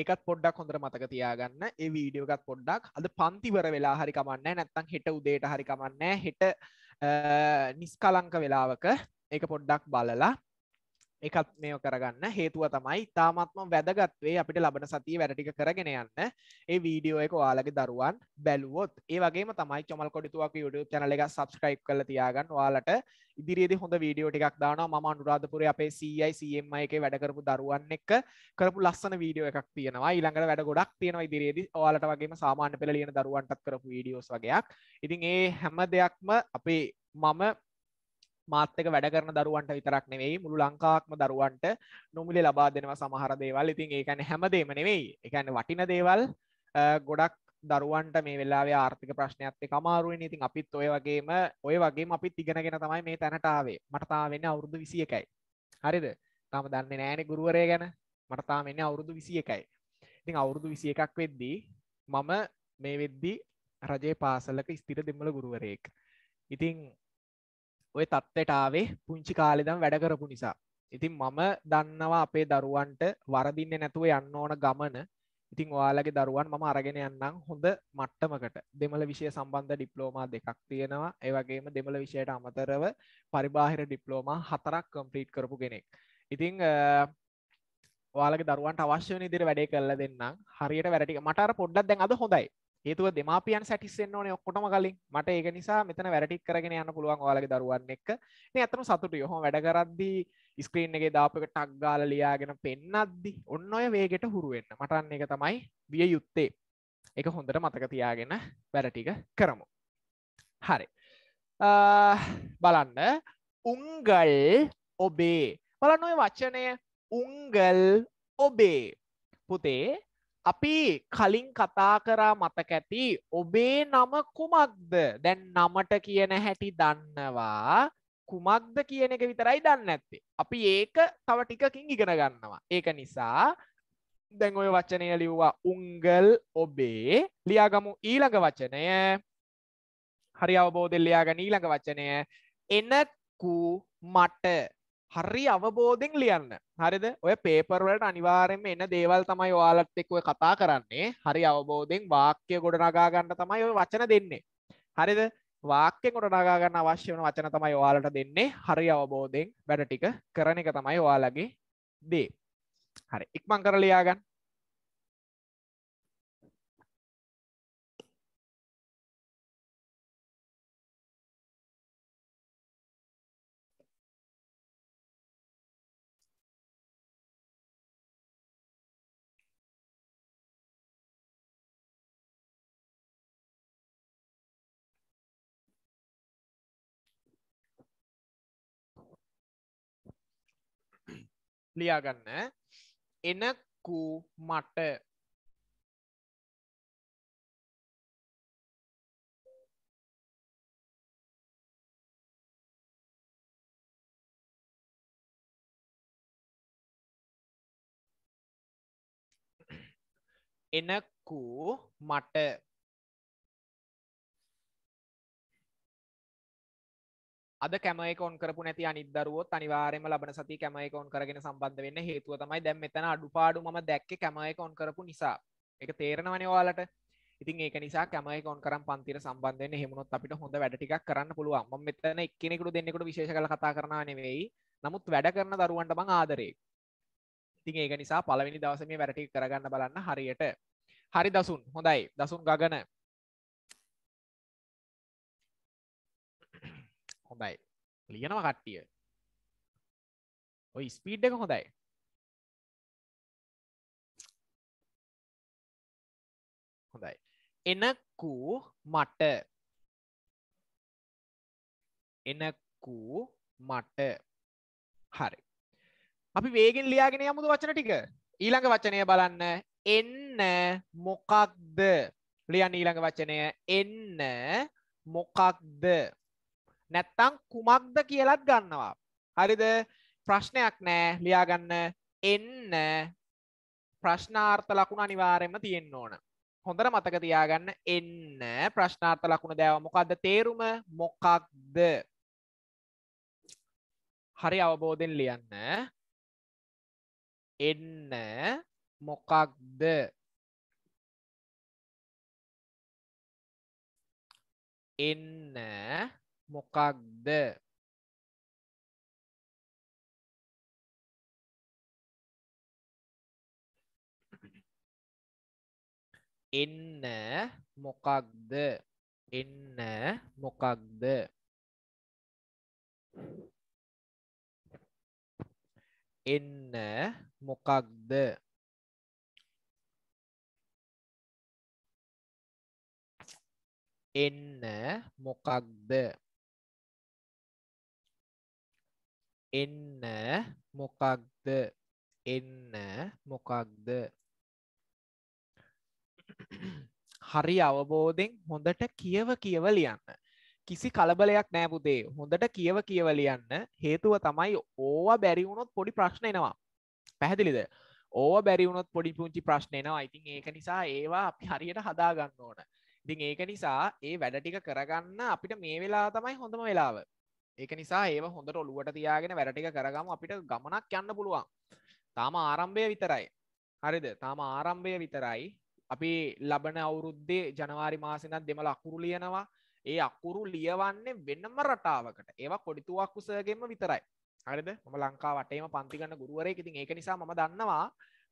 ඒකත් පොඩ්ඩක් හොඳට මතක තියාගන්න ඒ වීඩියෝ එකත් පොඩ්ඩක් අද පන්තිවර වෙලා හරි කමන්න නැත්තම් හෙට උදේට හරි කමන්න හෙට නිස්කලංක වෙලාවක ඒක පොඩ්ඩක් බලලා එකත් මෙය කරගන්න හේතුව තමයි තාමත්ම වැදගත්වේ අපිට ලබන සතිය වැඩටික කරගෙන යන්න ඒ වීඩියෝ එක යාලගේ දරුවන් බැලුවොත් ඒ වගේ තමයි චොමල් කොඩිතුවක් YouTube චැනල එක සබස්ක්‍රයිප් කල තියාගන්න වාලට ඉදිරියේදි හොඳ වීඩියෝ ටිකක් දානවා මම අනුරාධපුර අපේ CICM එකේ වැඩ කරපු දරුවන් එක්ක කරපු ලස්සන වීඩියෝ එකක් තියෙනවා ඊළඟට වැඩ ගොඩක් තියෙනවා ඉදිරියේදි ඔයාලට වගේම සාමාන්‍ය පෙළ ලියන දරුවන්ටත් කරපු වීඩියෝස් වගේක් ඉතින් ඒ හැම දෙයක්ම අපේ මම මාත්තක වැඩ කරන දරුවන්ට විතරක් නෙවෙයි මුළු ලංකාක්ම දරුවන්ට නොමිලේ ලබා දෙනවා සමහර දේවල් ඉතින් ඒකැන හැමදේම නෙවෙයි එකන්න වටින දේවල් ගොඩක් දරුවන්ට මේ වෙලාවේ ආර්ථික ප්‍රශ්නයක්ත්තේ කමාරුවෙන් ඉතින් අපිත් ඔය වගේම ඔය වගේ අපිත් ඉගෙනගෙන තමයි මේ තැනටාවේ මටතාවෙන්න අවුරුදු විසිය එකයි හරිද තම දන්න නෑනෙ ගුරුවරය ගැන මටතාම එන්න අවුරුදු විසිය එකයි ඉතින් අවුරුදු විසිය එකක් වෙද්දී මම මේ වෙද්දී රජේ පාසලක ස්තිර දෙමල ගුරුවරයෙක් ඉතිං ඔය තත්ත්වටාවේ පුංචි කාලෙදම් වැඩ කරපු නිසා. ඉතින් මම දන්නවා අපේ දරුවන්ට වරදින්න නැතුව යන්න ඕන ගමන ඉතිං ඔයාලගේ දරුවන් මම අරගෙන යන්නම් හොඳ මට්ටමකට දෙමළ විෂය සම්බන්ධ ඩිප්ලෝමා දෙකක් තියෙනවා ඒවගේම දෙමළ විෂයට අමතරව පරිබාහිර ඩිප්ලෝමා හතරක් කම්ප්‍රීට් කරපු කෙනෙක්. ඉතිං වාලගේ දරුවන්ට අවශ්‍ය නිදිර වැඩේ කරල දෙන්න හරියට වැඩටික මටර පොඩ්ඩක් දැන් අද හොඳයි හේතුව දෙමාපියන් සැටිස්සෙන් ඕනේ ඔක්කොටම කලින් මට ඒක නිසා මෙතන වැරටික් කරගෙන යන්න පුළුවන් ඔයාලගේ දරුවන් එක්ක නේ අතන සතුටුයි ඔහොම වැඩ කරද්දී ස්ක්‍රීන් එකේ දාපු එක ටක් ගාලා ලියාගෙන පෙන්නද්දි ඔන්න ඔය වේගෙට හුරු වෙන්න මට අන්න ඒක තමයි විය යුත්තේ ඒක හොඳට මතක තියාගෙන වැඩ ටික කරමු හරි බලන්න උංගල් ඔබේ බලන්න ඔය වචනය උංගල් ඔබේ පුතේ අපි කලින් කතා කරා මතක ඇති ඔබේ නම කුමක්ද දැන් නමට කියන හැටි දන්නවා කුමක්ද කියන එක විතරයි දන්න ඇත්තේ. අපි ඒක තව ටිකකින් ඉගෙන ගන්නවා. ඒක නිසා දැන් ඔය වචනය ලිව්වා උංගල් ඔබේ ලියාගමු ඊළඟ වචනය හරි අවබෝධෙල් ලියාගන්න ඊළඟ වචනය එනකු මට හරි අවබෝධෙන් ලියන්න හරිද ඔය පේපර්වලට අනිවාරෙන්ම එන්න දේවල් තමයි ඔයාලත් එක්ව කතා කරන්නේ හරි අවබෝධෙන් වාක්‍ය ගොඩනගාගන්න තමයි ඔය වචන දෙන්නේ හරිද වාක්‍ය ගොඩනගාගන්න අවශ්‍ය වන වචන තමයි ඔයාලට දෙන්නේ හරි අවබෝධෙන් වැඩ ටික කරන එක තමයි ඔයාලගේ දේ හරි ඉක්මං කරලයාගන්න ලියාගන්න එනකු මට එනකු මට අද කැමයිකොන් කරපු නැති අනිදරුවොත් අනිවාරෙම ලබන සති කැමයිකොන් කරගෙන සම්බන්ධ වෙන්න හේතුව තමයි දැම් මෙතන අඩුපාඩු ම දැක්ක කැමයිකොන් කරපු නිසා එක තේරණවනවාලට ඉතින් ඒක නිසා කැමයිකොන් කරම් පන්තිර සම්බන්ධය හෙමුණොත් අපිට හොඳ වැඩටික් කරන්න පුළුවන් ම මෙතන එක්කෙනෙකුට දෙන්නෙකුට විශේෂ කල කතා කරන නෙවෙයි නමුත් වැඩ කරන දරුවන්ට බං ආදරේ ඉතින් ඒක නිසා පලවෙනි දවස මේ වැඩටි කරගන්න බලන්න හරියට හරි දසුන් හොඳයි දසුන් ගගන හොඳයි ලියනවා කට්ටිය ඔයි ස්පීඩ් එක හොඳයි හොඳයි එනකු මට එනකු මට හරි අපි වේගෙන් ලියාගෙන යමුද වචන ටික ඊළඟ වචනය බලන්න එන්න මොකක්ද ලියන් ඊළඟ වචනය එන්න මොකක්ද නැත්තං කුමක්ද කියලත් ගන්නවා. හරිද ප්‍රශ්නයක් නෑ ලියාගන්න එන්න ප්‍රශ්නාර්ථ ලකුණ අනිවාරයම තියෙන්න්න ඕන. හොඳට මතක තියාගන්න එන්න ප්‍රශ්නාර්ථ ලකුණ දෑව මොකක්ද තේරුම මොකක්ද. හරි අවබෝධෙන් ලියන්න එන්න මොකක්ද එන්න මොකක්ද එන්න මොකක්ද එන්න මොකක්ද එන්න මොකක්ද එන්න මොකක්ද එන්න මොකක්ද එන්න මොකක්ද හරි අවබෝධෙන් හොඳට කියව කියව ලියන්න කිසි කලබලයක් නෑපුදේ හොඳට කියව කියව ලියන්න හේතුව තමයි ඕවා බැරිවුණොත් පොඩි ප්‍රශ්න එනවා පැහැදිලිද ඕ බැරිවුණොත් පොඩි පුංචි ප්‍රශ්නයනවා ඉතින් ඒක නිසා ඒවා අපි හරියට හදාගන්න ඕන ඉතින් ඒක නිසා ඒ වැඩටික කරගන්න අපිට මේ වෙලා තමයි හොඳම වෙලාව ඒක නිසා ඒව හොඳට ඔලුවට තියාගෙන වැරටික කරගම අපිට ගමනක් යන්න පුළුවන් තාම ආරම්භය විතරයි හරිද තාම ආරම්භය විතරයි අපි ලබන අවුරුද්දේ ජනවාරි මාසිනත් දෙමළ අකුරු ලියනවා ඒ අකුරු ලියවන්නේ වෙනම රටාවකට ඒවා කොඩිතුවක්කුසගේම විතරයි හරිද ම ලංකා වටේම පන්තිගන්න ගුරුවරය ඉතින් ඒක නිසා ම දන්නවා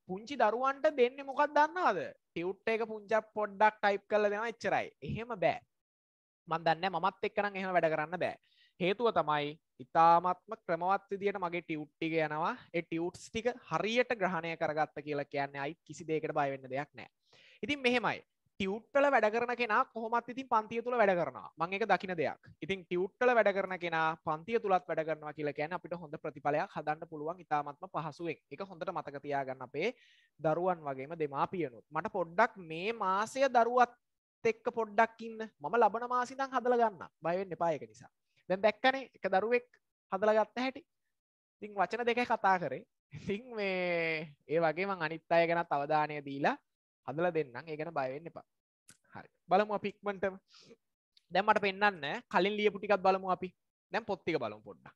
පුංචි දරුවන්ට දෙන්න මොකක් දන්නවාද ටියුට් එක පුංචක් පොඩ්ඩක් ටයිප් කල දෙෙන එච්චරයි එහෙම බෑ මන්දන්න මත් එක්කන එහෙම වැඩ කරන්න බෑ හේතුව තමයි ඉතාමත්ම ක්‍රමවත් විදියට මගේ ටියුට්ටික යනවා ටියුට්ස් ටික හරියට ග්‍රහණය කරගත්ත කියලා කියන්නේ අයි කිසි දෙකට බයවෙන්න දෙයක් නෑ ඉතින් මෙහෙමයි ටියුට්ටල වැඩ කරන කෙනා කොහොමත් ඉතින් පන්තිය තුළ වැඩ කරනවා මං එක දකින දෙයක් ඉතින් ටියුට්ටල වැඩ කරන කෙනා පන්තිය තුළත් වැඩ කරනවා කියලා කියන අපිට හොඳ ප්‍රතිඵලයක් හදන්න පුළුවන් ඉතාමත්ම පහසුවෙන් එක හොඳට මතක තියාගන්න අපේ දරුවන් වගේම දෙමාපියනුත් මට පොඩ්ඩක් මේ මාසය දරුවත් එක්ක පොඩ්ඩක් ඉන්න මම ලබන මාසිදං හදල ගන්න බයවෙන්න එපායක නිසා දැන් දැක්කනේ එක දරුවෙක් හදලා ගත්ත හැටි ඉතින් වචන දෙක කතා කරේ ඉතින් මේ ඒ වගේ මං අනිත් අය ගැනත් අවධානය දීලා හදලා දෙන්නම් ඒ ගැන බයවෙන්න එපා හරි බලමු අපි ඉක්මනටම දැන් මට පෙන්වන්න කලින් ලියපු ටිකක් බලමු අපි දැන් පොත් ටික බලමු පොඩ්ඩක්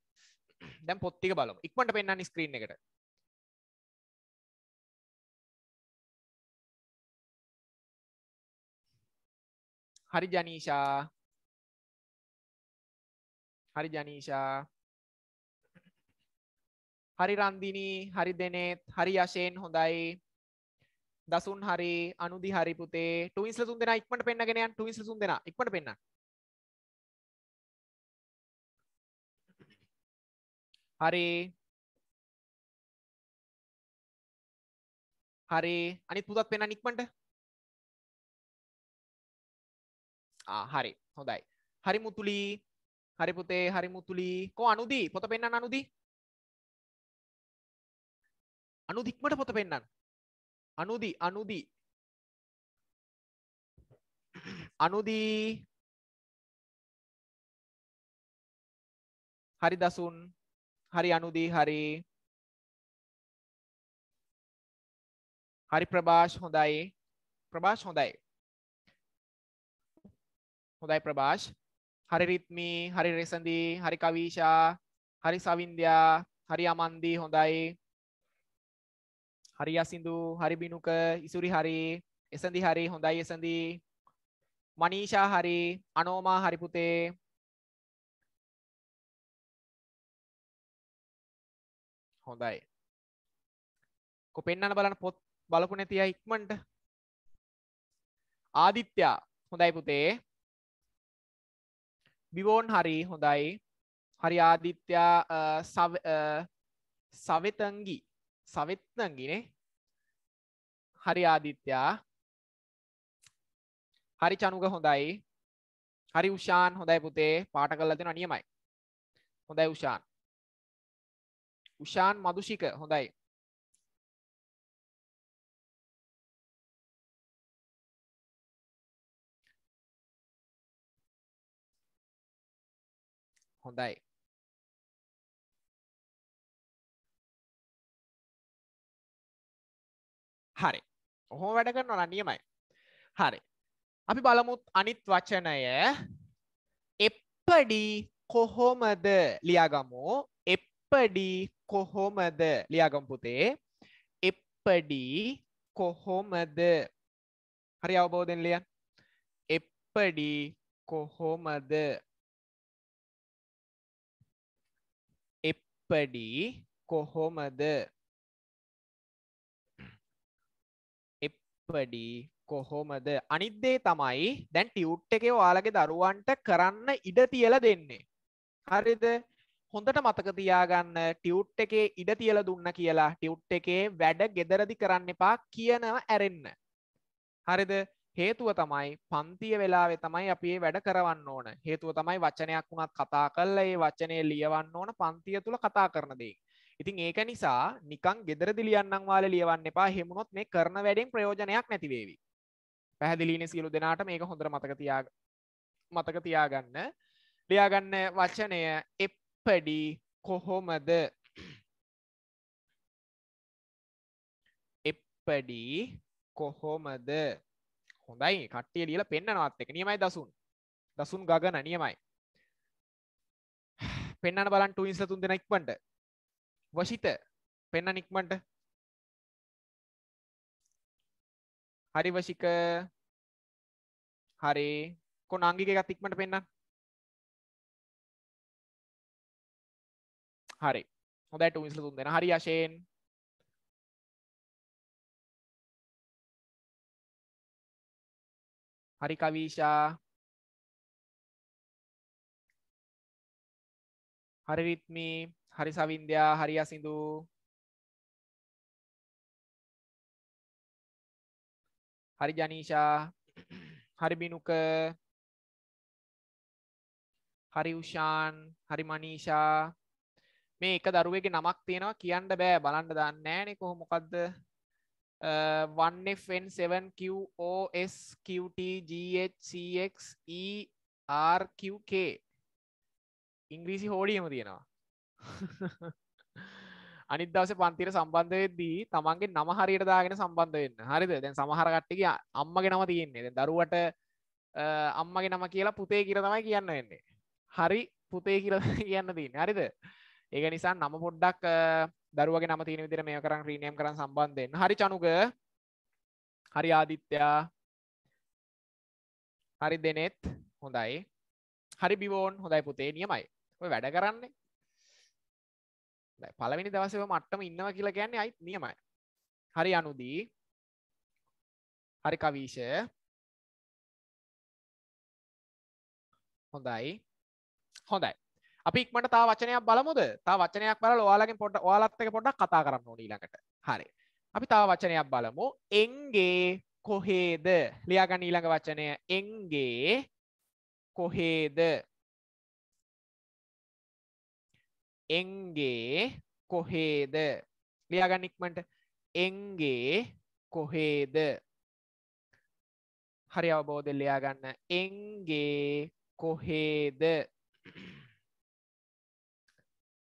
දැන් පොත් ටික බලමු ඉක්මනට පෙන්වන්න ස්ක්‍රීන් එකට හරි ජනීෂා හරි ජනීෂා හරි රන්දිනී හරි දෙනෙත් හරි යශයෙන් හොඳයි දසුන් හරි අනුදි හරි පුතේ ටුවින්ස්ල තුන් දෙෙන ඉක්මට පෙන්න්නගෙන යන් ටුවින්ස්ල තුන් දෙෙන ඉක්මට පෙන්න්න හරි හරි අනි පුදත් පෙන නික්මට හරි හොඳයි හරි මුතුලී හරි පුතේ හරි මුතුලි කෝ අනුදී පොත පෙන්වන්න අනුදී අනුදික්මට පොත පෙන්වන්න අනුදී අනුදී අනුදී හරි දසුන් හරි අනුදී හරි හරි ප්‍රභාෂ් හොඳයි ප්‍රභාෂ් හොඳයි හොඳයි ප්‍රභාෂ් හරි රිත්මී හරි රෙසඳී හරි කවීෂා හරි සවින්ද්‍යා හරි අමන්දී හොඳයි හරි අසිදු හරි බිනුක ඉසුරි හරි එසඳි හරි හොඳයි එසඳී මනීෂා හරි අනෝමා හරිපුතේ හොඳයි කො පෙන්න්න බලන පොත් බලපු නැතිය ඉක්මට ආදිත්‍යයා හොඳයි පුතේ බිවෝන් හරි හොඳයි හරි ආදිත්‍යා සවෙතංගි සවිත්නංගිනේ හරි ආදිත්‍යා හරි චනුක හොඳයි හරි උෂාන් හොඳයි පුතේ පාට කරලා දෙනවා නියමයි හොඳයි උෂාන් උෂාන් මදුෂික හොඳයි හොඳයි හරි ඔහොම වැඩ කරනවා නියමයි හරි අපි බලමුත් අනිත් වචනය එප්පඩි කොහොමද ලියාගමු එප්පඩි කොහොමද ලියාගම් පුතේ එප්පඩි කොහොමද හරි අවබෝධෙන් ලියන් එප්පඩි කොහොමද උප්පඩි කොහොමද එප්පඩි කොහොමද අනිද්දේ තමයි දැන් ටියුට් එකේ ඔයාලගේ දරුවන්ට කරන්න ඉඩ තියල දෙන්නේ හරිද හොඳට මතක තියාගන්න ටියුට් එකේ ඉඩ තියල දුන්න කියලා ටියුට් එකේ වැඩ ගෙදරදි කරන්න එපා කියනව ඇරෙන්න හරිද හේතුව තමයි පන්තිය වෙලාවෙ තමයි අපි ඒ වැඩ කරවන්න ඕන හේතුව තමයි වචනයක් වුණත් කතා කල්ල ඒ වචනය ලියවන්න ඕන පන්තිය තුළ කතා කරනදී. ඉතින් ඒක නිසා නිකං ගෙදරදි ලියන්නම් වාල ලියවන්න එපා හෙමුණොත් මේ කරන වැඩෙන් ප්‍රයෝජනයක් නැතිවේවි. පැහැදිලීන සියලු දෙනාට මේක හොඳර මතකතියා මතක තියාගන්න ලියාගන්න වචනය එප්පඩි කොහොමද <clears throat> එප්පඩි කොහොමද හොඳයි කට්ටිය ලියල පෙන්න්නනවත් එක නියමයි දසුන් දසුන් ගගන නියමයි පෙන්න්න බලන් ටුයින්ස තුන් දෙෙන ඉක්මට වශිත පෙන්න නික්මට හරි වශික හරි කො නංගික එකත් ඉක්මට පෙන්න්න හරි හොදැ ටුයින්ස තුන් දෙෙන හරි අශයෙන් හරි කවීෂා හරි රිත්මී හරි සවින්දයා හරි අසිදු හරි ජනීෂා හරි බිනුක හරි උෂාන් හරි මනීෂා මේ එක දරුවගේ නමක් තියෙනවා කියන්න බෑ බලන්න දන්නෑනෙ කොහොමොකක්ද 1fn7qosqtghcxerqk ඉංග්‍රීසි හෝඩියම තියෙනවා අනිදවස පන්තිර සම්බන්ධයදී තමන්ගේ නම හරියට දාගෙන සම්බන්ධ වෙන්න හරිද දැන් සමහරකට්ටික අම්මගේ නම තියෙන්නේ දැන් දරුවට අම්මගේ නම කියලා පුතේ කියර තමයි කියන්න වෙන්නේ හරි පුතේ කියර <laughs> කියන්න තින්න හරිද ඒ නිසා නම පොඩ්ඩක් දරුවගේ නම තියෙන විදිහට මේක කරන් රීනේම් කරන් සම්බන්ධයෙන්. හරි චනුග. හරි ආදිත්‍යා. හරි දෙනෙත් හොඳයි. හරි බිවෝන් හොඳයි පුතේ නියමයි. ඔය වැඩ කරන්නේ. පළවෙනි දවසේ මට්ටම ඉන්නවා කියලා කියන්නේ අයිත් නියමයි. හරි අනුදී. හරි කවීෂ. හොඳයි. හොඳයි. අපි ඉක්මට තා වචනයක් බලමුද තා වචනයක් බල ඔයාලගෙන් පොට ඔයාලත්තක පොඩක් කතා කරන්න ඕනීලකට හරි අපි තා වචනයක් බලමු එන්ගේ කොහේද ලියාගන්න ඊළඟ වචනය එන්ගේ කොහේද එන්ගේ කොහේද ලියාගන්න ඉක්මට එන්ගේ කොහේද හරි අවබෝධ ලියාගන්න එන්ගේ කොහේද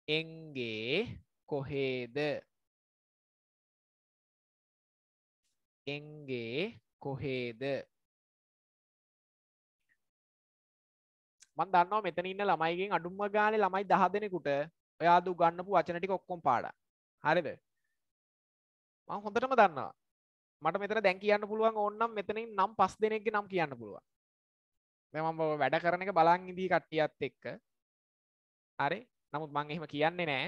එන්ගේ කොහේද එන්ගේ කොහේද මන් දන්නවා මෙතන ඉන්න ළමයිගෙන් අඩුම්ම ගානේ ළමයි 10 දෙනෙකුට ඔයා දු ගන්නපු වචන ටික ඔක්කොම පාඩම්. හරිද? මම හොඳටම දන්නවා. මට මෙතන දැන් කියන්න පුළුවන් ඕනනම් මෙතනින් නම් 5 දෙනෙක්ගේ නම් කියන්න පුළුවන්. මම වැඩ කරන එක බලන් ඉඳී කට්ටියත් එක්ක. හරි? නමුත් මං එහෙම කියන්නේ නෑ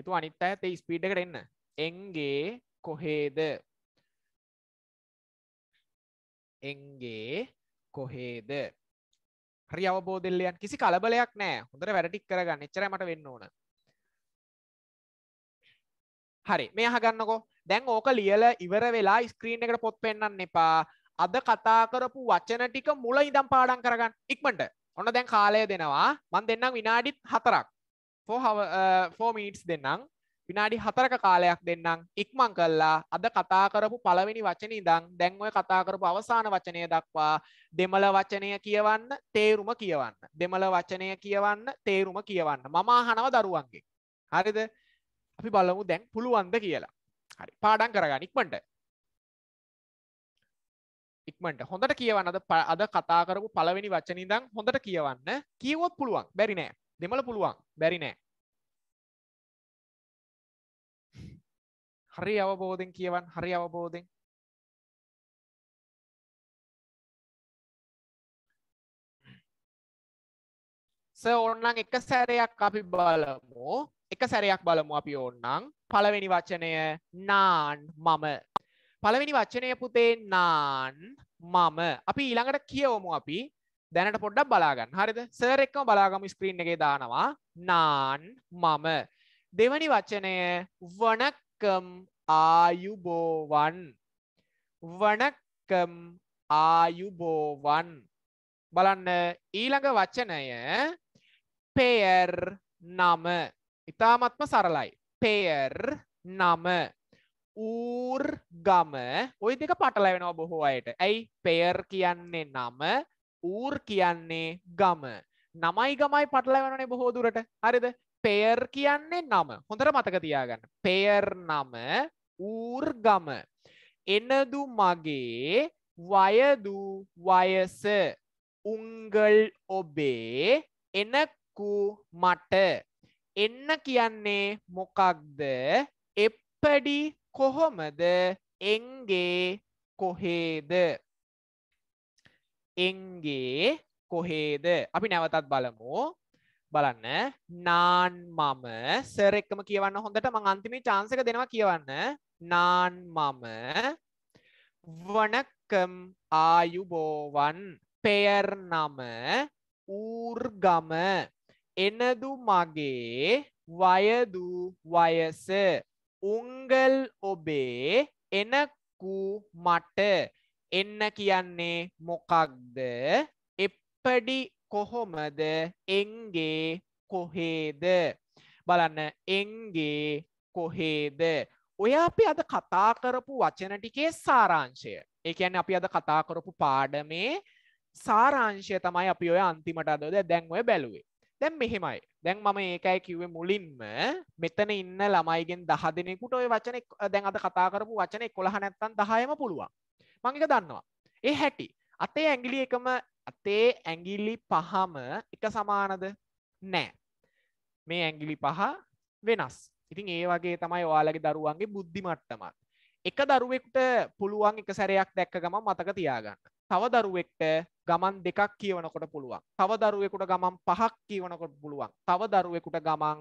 එතු අනිත් ඇත ස්පීඩ් එකට එන්න එන්ගේ කොහේද එන්ගේ කොහේද හරි අවබෝධල්ලයන් කිසි කලබලයක් නෑ හොඳට වැඩටික් කරගන්න එච්චරමට වෙන්න ඕන හරි මේ අහගන්නකෝ දැන් ඕක ලියල ඉවර වෙලා ස්ක්‍රීන් එකට පොත් පෙන්න්න එපා අද කතා කරපු වචන ටික මුල ඉදම් පාඩම් කරගන්න ඉක්මට ඔන්න දැන් කාලය දෙනවා මන් දෙන්නම් විනාඩිත් හතරක් ෆෝමීටස් uh, දෙන්නම් විනාඩි හතරක කාලයක් දෙන්නම් ඉක්මං කල්ලා අද කතා කරපු පළවෙනි වචනී දං දැන්ඔය කතා කරපු අවසාන වචනය දක්වා දෙමළ වචනය කියවන්න තේරුම කියවන්න. දෙමළ වචනය කියවන්න තේරුම කියවන්න මමාහනව දරුවන්ගේ. හරිද අපි බලමු දැන් පුළුවන්ද කියලා. හරි පාඩන් කරගන්න ඉක්මට. ඉක්මට හොඳට කියවන්න අද කතා කරපු පළවෙනි වචනී දං හොඳට කියවන්න කියවොත් පුළුවන් බැරි නෑ දෙමළ පුළුවන් බැරි නෑ හරි අවබෝධෙන් කියවන් හරි අවබෝධෙන් ඔන්නන් එක සැරයක් අපි බලමු එක සැරයක් බලමු අපි ඔන්නන් පළවෙනි වචනය නාන් මම පළවෙනි වචනය පුතේ නාන් මම අපි ඊළඟට කියවමු අපි දැනට පොඩ්ඩක් බලාගන්න හරිද සර් එක්කම බලාගම ස්ක්‍රීන් එකේ දානවා නාන් මම දෙවනි වචනය වනකම් ආයුබෝවන් වනකම් ආයුබෝවන් බලන්න ඊළඟ වචනය පෙයර් නම ඉතාමත්ම සරලයි පෙයර් නම ඌර් ගම ඔය දෙක පටල වෙනවා බොහෝ අයට ඇයි පෙයර් කියන්නේ නම ඌර් කියන්නේ ගම නමයි ගමයි පටලවනේ බොහෝ දුරට හරිද පෙර් කියන්නේ නම හොඳට මතක තියාගන්න පෙර් නම ඌර් ගම එනදු මගේ වයදු වයස උංගල් ඔබේ එනක්කු මට එන්න කියන්නේ මොකක්ද එප්පඩි කොහොමද එන්ගේ කොහේද එන්ගේ කොහේද අපි නැවතත් බලමු බලන්න නාන් මම සර් එක්කම කියවන්න හොඳට මං අන්තිමේ chance එක දෙනවා කියවන්න නාන් මම වණක්කම් ආයුබෝවන් පෙර් නම ඌර්ගම එනදු මගේ වයදු වයස උංගල් ඔබේ එනකු මට එන්න කියන්නේ මොකක්ද එප්පඩි කොහොමද එන්ගේ කොහේද බලන්න එන්ගේ කොහේද ඔය අපි අද කතා කරපු වචන ටිකේ සාරාංශය ඒ කියන්නේ අපි අද කතා කරපු පාඩමේ සාරාංශය තමයි අපි ඔය අන්තිමට අදද දැන් ඔය බැලුවේ දැන් මෙහෙමයි දැන් මම ඒකයි කිව්වේ මුලින්ම මෙතන ඉන්න ළමයිගෙන් දහ දෙනෙකුට ඔය වචන දැන් අද කතා කරපු වචන 11 නැත්තම් 10ම පුළුවන් මංක දන්නවා. ඒ හැටි. අතේ ඇගිලි එකම අතේ ඇගිලි පහම එක සමානද නෑ. මේ ඇගිලි පහ වෙනස්. ඉතින් ඒ වගේ තමයි ඔයාලගේ දරුවන්ගේ බුද්ධිමට්ටමත්. එක දරුවෙක්ට පුළුවන් එක සැරයක් දැක්ක ගමන් මතක තියාගන්න. තව දරුවෙක්ට ගමන් දෙකක් කියවනකොට පුළුවන්. තව දරුවෙකුට ගමන් පහක් කියවනකොට පුළුවන්. තව දරුවෙකුට ගමන්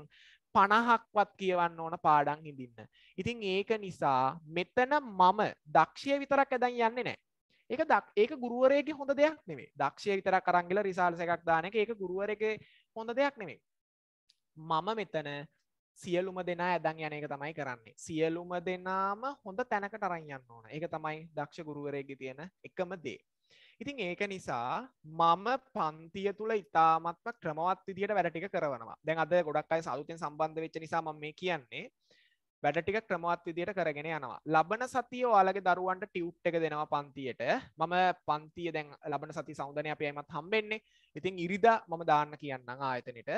පණහක්වත් කියවන්න ඕන පාඩන් හිඳන්න. ඉතින් ඒක නිසා මෙතන මම දක්ෂය විතරක් ඇදැන් යන්නේ නෑ. ඒක දක් ඒක ගුරුවරයගේ හොඳ දෙයක් නෙවේ දක්ෂය විතරක් කරංගල රිසාල්ස එකක් දානක ඒක ගුරුවරක හොඳ දෙයක් නෙවේ. මම මෙතන සියලුම දෙනා ඇදන් යන එක තමයි කරන්නේ. සියලුම දෙනාම හොඳ තැනක ටරන් යන්න ඕන. ඒක තමයි දක්ෂ ගුරුවරයගේ තියෙන එකම දේ. ඉතින් ඒක නිසා මම පන්තිය තුළ ඉතාමත්ම ක්‍රමවත් විදිට වැඩටික කරනවා දැන් අද ගොඩක් අයි සලුතෙන් සම්බන්ධ වෙච්ච නිසා ම මේ කියන්නේ වැඩටික ක්‍රමවත් විදියට කරගෙන යනවා ලබන සතිය ඔයාලගේ දරුවන්ට ටියුට් එක දෙනවා පන්තියට මම පන්තිය දැන් ලබන සති සෞදනය අපයමත් හම්බෙන්නේ ඉතින් ඉරිදා මම දාන්න කියන්න ආයතනට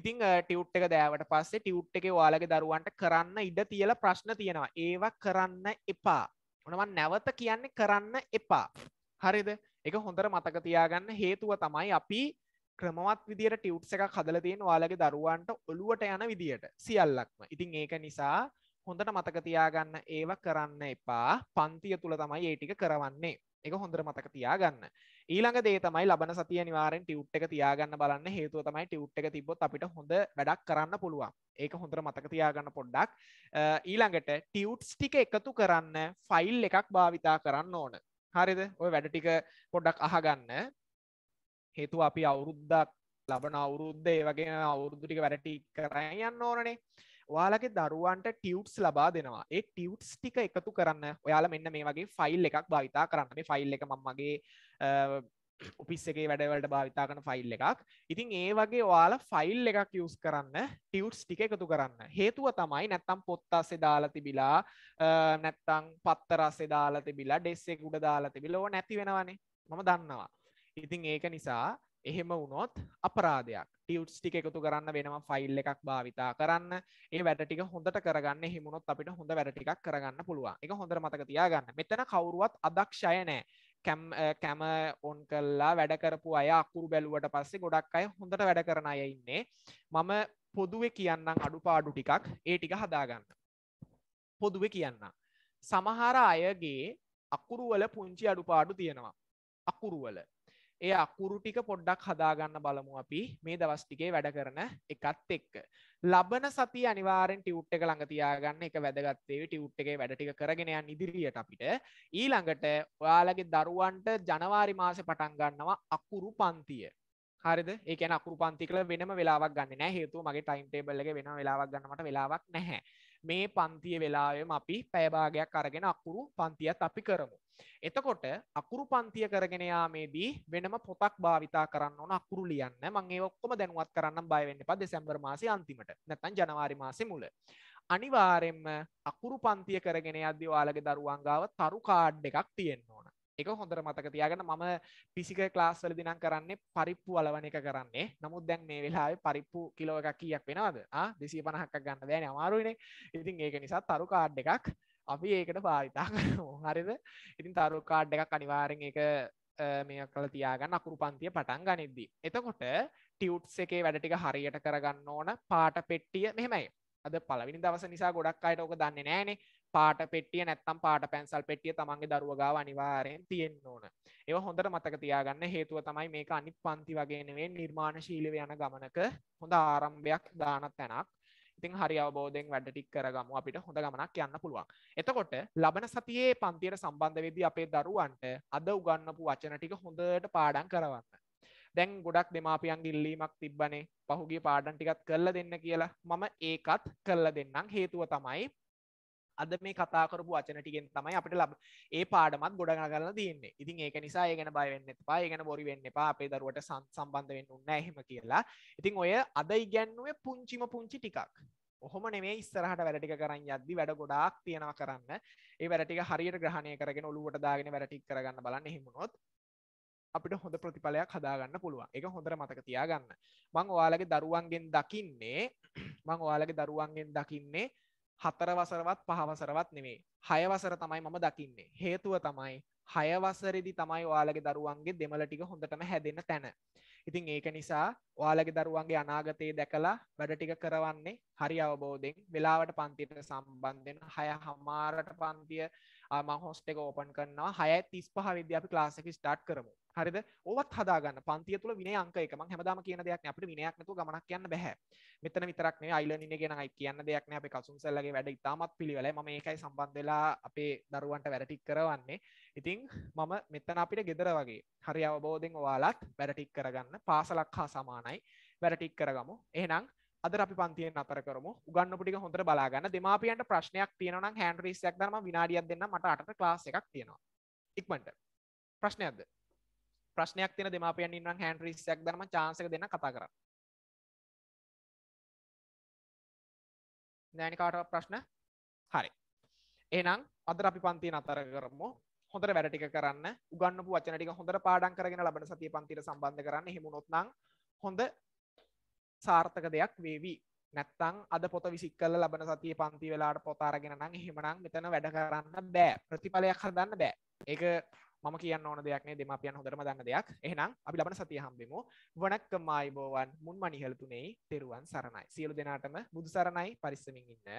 ඉතින් ටියුට් එක දෑවට පස්සේ ටියුට් එක යාලගේ දරුවන්ට කරන්න ඉඩ තියල ප්‍රශ්න තියෙනවා ඒවා කරන්න එපා උනවන් නැවත කියන්නේ කරන්න එපා හරිද එක හොඳර මතක තියාගන්න හේතුව තමයි අපි ක්‍රමවත් විදිර ටියව්ස් එක කදල තියෙන වාලගේ දරුවන්ට ඔළුවට යන විදියට සියල්ලක්ම ඉතින් ඒක නිසා හොඳට මතක තියාගන්න ඒව කරන්න එපා පන්තිය තුළ තමයි ඒටික කරවන්නේ එක හොඳර මතක තියාගන්න ඊළඟ දේ තමයි ලබන සතිය නිවාරෙන් ටියුට් එක තියාගන්න බලන්න හේතුව තමයි ටියුට් එක තිබොත් අපිට හොඳ වැඩක් කරන්න පුළුවන් ඒක හොඳර මතක තියාගන්න පොඩ්ඩක් ඊළඟට ටියුට්ස් ටික එකතු කරන්න ෆයිල් එකක් භාවිතා කරන්න ඕන හරිද ඔය වැඩ ටික පොඩ්ඩක් අහගන්න හේතු අපි අවුරුද්දක් ලබන අවුරුද්ද ඒ වගේ අවුරුදු ටික වැඩටි කරන්න යන්න ඕනනේ ඔයාලගේ දරුවන්ට ටියව්ස් ලබා දෙනවා ඒ ටියව්ස් ටික එකතු කරන්න ඔයාලා මෙන්න මේ වගේ ෆයිල් එකක් භවිතා කරන්න මේ ෆයිල් එක මමගේ උපිස් එකේ වැඩවලට භාවිතා කන ෆයිල් එකක් ඉතින් ඒ වගේ ඔයාලා ෆයිල් එකක් යස් කරන්න ටියවට්ස් ටික එකතු කරන්න හේතුව තමයි නැත්තම් පොත්තස්සේ දාලා තිබිලා නැත්තං පත්තරස්සේ දාලා තිබිලා ඩෙස්සෙක් උඩ දාලා තිබිලා ඕ නැති වෙනවනේ මම දන්නවා ඉතින් ඒක නිසා එහෙම වුණොත් අපරාධයක් ටියවට්ස් ටික එකතු කරන්න වෙනවා ෆයිල් එකක් භාවිතා කරන්න ඒ වැඩ ටික හොඳට කරගන්න හිමුණොත් අපිට හොඳ වැඩ ටිකක් කරගන්න පුළුවන් එක හොඳ මතක තියාගන්න මෙතන කවුරුවත් අදක්ෂය නෑ කැම් කැම ඔන් කල්ලා වැඩ කරපු අය අකුරු බැලුවට පස්සේ ගොඩක් අය හොඳට වැඩ කරන අය ඉන්නේ මම පොදුවේ කියන්නම් අඩු පාඩු ටිකක් ඒ ටික හදාගන්න පොදුවේ කියන්න සමහර අයගේ අකුරුවල පුංචි අඩු පාඩු තියෙනවා අකුරුවල ඒ අකුරු ටික පොඩ්ඩක් හදාගන්න බලමු අපි මේ දවස්ටිකේ වැඩ කරන එකත් එක්ක. ලබන සති අනිවාරෙන් ටියුට් එක ළඟ තියාගන්න එක වැදගත්තේ ටියුට් එකේ වැඩ ටික කරගෙනයන් ඉදිරියට අපිට ඊළඟට ඔයාලගේ දරුවන්ට ජනවාරි මාස පටන් ගන්නවා අකුරු පන්තිය. හරිද ඒකන අකුරු පන්තිකල වෙනම වෙලාවක් ගන්න නෑ හේතු මගේ ටයිම් ටේබල්ල එක වෙන වෙලාවක් ගන්නට වෙලාවක් නැහැ මේ පන්තිය වෙලාවම අපි පැබාගයක් අරගෙන අකුරු පන්තියත් අපි කරමු. එතකොට අකුරු පන්තිය කරගෙනයාමේදී වෙනම පොතක් භාවිතා කරන්න ඕන අකුරු ලියන්න මංගේ ඔක්කොම දැනුවත් කරන්න බයවෙන්න ප දෙසැම්බර් මාසි අන්තිමට නැතන් ජනවාරි මාසෙ මුල. අනිවාරෙන්ම අකුරු පන්තිය කරගෙන අදදි වාලගේ දරුවන්ගාව තරු කාඩ් එකක් තියෙන්න්න ඕන එක හොඳර මතක තියාගෙන මම පිසික ක්ලාස්වල දිනම් කරන්නේ පරිප්පු අලවන එක කරන්නේ නමුත් දැන් මේ වෙලාවේ පරිප්පු කිලෝ එකක් කීයක් වෙනවද දෙසී පණහක්ක් ගන්න දෑන අමාරුවනේ ඉතින් ඒක නිසා තරු කාඩ් එකක් අපි ඒකට පාවිතා හරිද ඉතින් තරු කාඩ් එකක් අනිවාරෙන් එක මේ කළ තියාගන්න අකුරු පන්තිය පටන් ගනිද්දි එතකොට ටියුට්ස් එකේ වැඩටික හරියට කරගන්න ඕන පාට පෙට්ටිය මෙහෙමයි අද පලවිනි දවස නිසා ගොඩක් අයට ඕක දන්නේ නෑනේ පාට පෙටිය නැත්තම් පාට පැන්සල් පෙටිය තමන්ගේ දරුවගාව අනිවාරයෙන් තියෙන් ඕන ඒ හොඳට මතක තියාගන්න හේතුව තමයි මේක අනි පන්ති වගේනවෙන් නිර්මාණශීලව යන ගමනක හොඳ ආරම්භයක් දානත් තැනක් ඉතින් හරි අවබෝධයෙන් වැඩටික් කරගම අපිට හොඳ ගමනක් යන්න පුළුවන් එතකොට ලබන සතියේ පන්තියට සම්බන්ධ වෙදී අපේ දරුවන්ට අද උගන්නපු වචනටික හොඳට පාඩන් කරවන්න දැන් ගොඩක් දෙමාපියන්ගේ ඉල්ලීමක් තිබ්බනේ පහුගේ පාඩන් ටිකත් කරල දෙන්න කියලා මම ඒකත් කරල දෙන්නම් හේතුව තමයි අද මේ කතාකරපු වචනටිගෙන් තමයි අපට ලබ ඒ පාඩමත් ගොඩ කරන්න තියන්නේ ඉතින් ඒක නිසා ඒගෙන බයවෙන්න එපා ඒගෙන බොරි වෙන්න එපා අපේ දරුවට සම්බන්ධ වෙන්න උන්න එහෙම කියලා ඉතින් ඔය අද ඉගැන්නුවේ පුංචිම පුංචි ටිකක් ඔහොම නෙමේ ඉස්සරහට වැඩටික කරන්න යද්දි වැඩ ගොඩාක් තියෙනවා කරන්න ඒ වැඩටික හරියට ග්‍රහණය කරගෙන ඔලුවට දාගෙන වැඩටික් කරගන්න බලන්න හිමුණොත් අපිට හොඳ ප්‍රතිඵලයක් හදාගන්න පුළුවන් එක හොඳර මතක තියාගන්න මං ඔයාලගේ දරුවන්ගෙන් දකින්නේ මං ඔයාලගේ දරුවන්ගෙන් දකින්නේ හතර වසරවත් පහවසරවත් නෙවේ හයවසර තමයි මම දකින්නේ හේතුව තමයි හයවසරදි තමයි ඔයාලගේ දරුවන්ගේ දෙමල ටික හොඳටම හැදෙන තැන ඉතින් ඒක නිසා ඔයාලගේ දරුවන්ගේ අනාගතයේ දැකලා වැඩ ටික කරවන්නේ හරි අවබෝධෙන් වෙලාවට පන්තියට සම්බන්ධෙන් හය හමාරට පන්තිය මහෝස්ටක ඕපන් කරනවා හය තිස් පහ විද්‍ය අපි ලාසක ස්ටාට් කරමු හරිද ඕවත් හදාගන්න පන්තිය තුළ විනය අංක එක මං හැමදාම කියන දෙයක් අපිට විනයක් නැතුව ගමනක් යන්න බෑ මෙතන විතරක් නේ අයිලන් ඉන්න ගැන අයි කියන්න දෙයක් නෑ අපේ කසුන්සල්ලගේ වැඩ ඉතාමත් පිළිවෙලයි මම ඒකයි සම්බන්ධ වෙලා අපේ දරුවන්ට වැඩටික් කරවන්නේ ඉතින් මම මෙතන අපිට ගෙදර වගේ හරි අවබෝධෙන් ඔයාලත් වැඩටික් කරගන්න පාසලක් හා සමානයි වැඩටික් කරගමු එහෙනම් අද අපි පන්තියෙන් අතර කරමු උගන්නපුටික හොඳට බලාගන්න දෙමාපියන්ට ප්‍රශ්නයක් තියෙනවනම් හැන්ඩ්‍රීස්යක් දරම විනාඩියක් දෙන්න මට අට ක්ලාස් එකක් තියෙනවා ඉක්මට ප්‍රශ්නයක්ද ප්‍රශ්නයක් තියෙන දෙමාපියන් ඉන්නම් හෑන්ඩ් 30ක් දාලා මම chance එක දෙන්න කතා කරා. නෑනේ කාටවත් ප්‍රශ්න? හරි. එහෙනම් අද අපි පන්තිය නතර කරමු. හොඳට වැඩ ටික කරන්න. උගන්වපු වචන ටික හොඳට පාඩම් කරගෙන ලබන සතිය පන්තියට සම්බන්ධ කරන්න. එහෙම වුණොත් නම් හොඳ සාර්ථක දෙයක් වේවි. නැත්තං අද පොත විසික් කල ලබන සතිය පන්ති වෙලාට පොතාරගෙන නම් එහෙමනම් මෙතන වැඩ කරන්න බෑ ප්‍රතිඵලයක් හදන්න බෑ ඒක මම කියන්න ඕන දෙයක්නේ දෙමාපියන් හොඳරම දන්න දෙයක් එහෙනම් අපි ලබන සතිය හම්බෙමු වනක්කම අයිබෝවන් මුන් මනිහල්තුනේ තෙරුවන් සරණයි සියලු දෙනාටම බුදු සරණයි පරිස්සමින් ඉන්න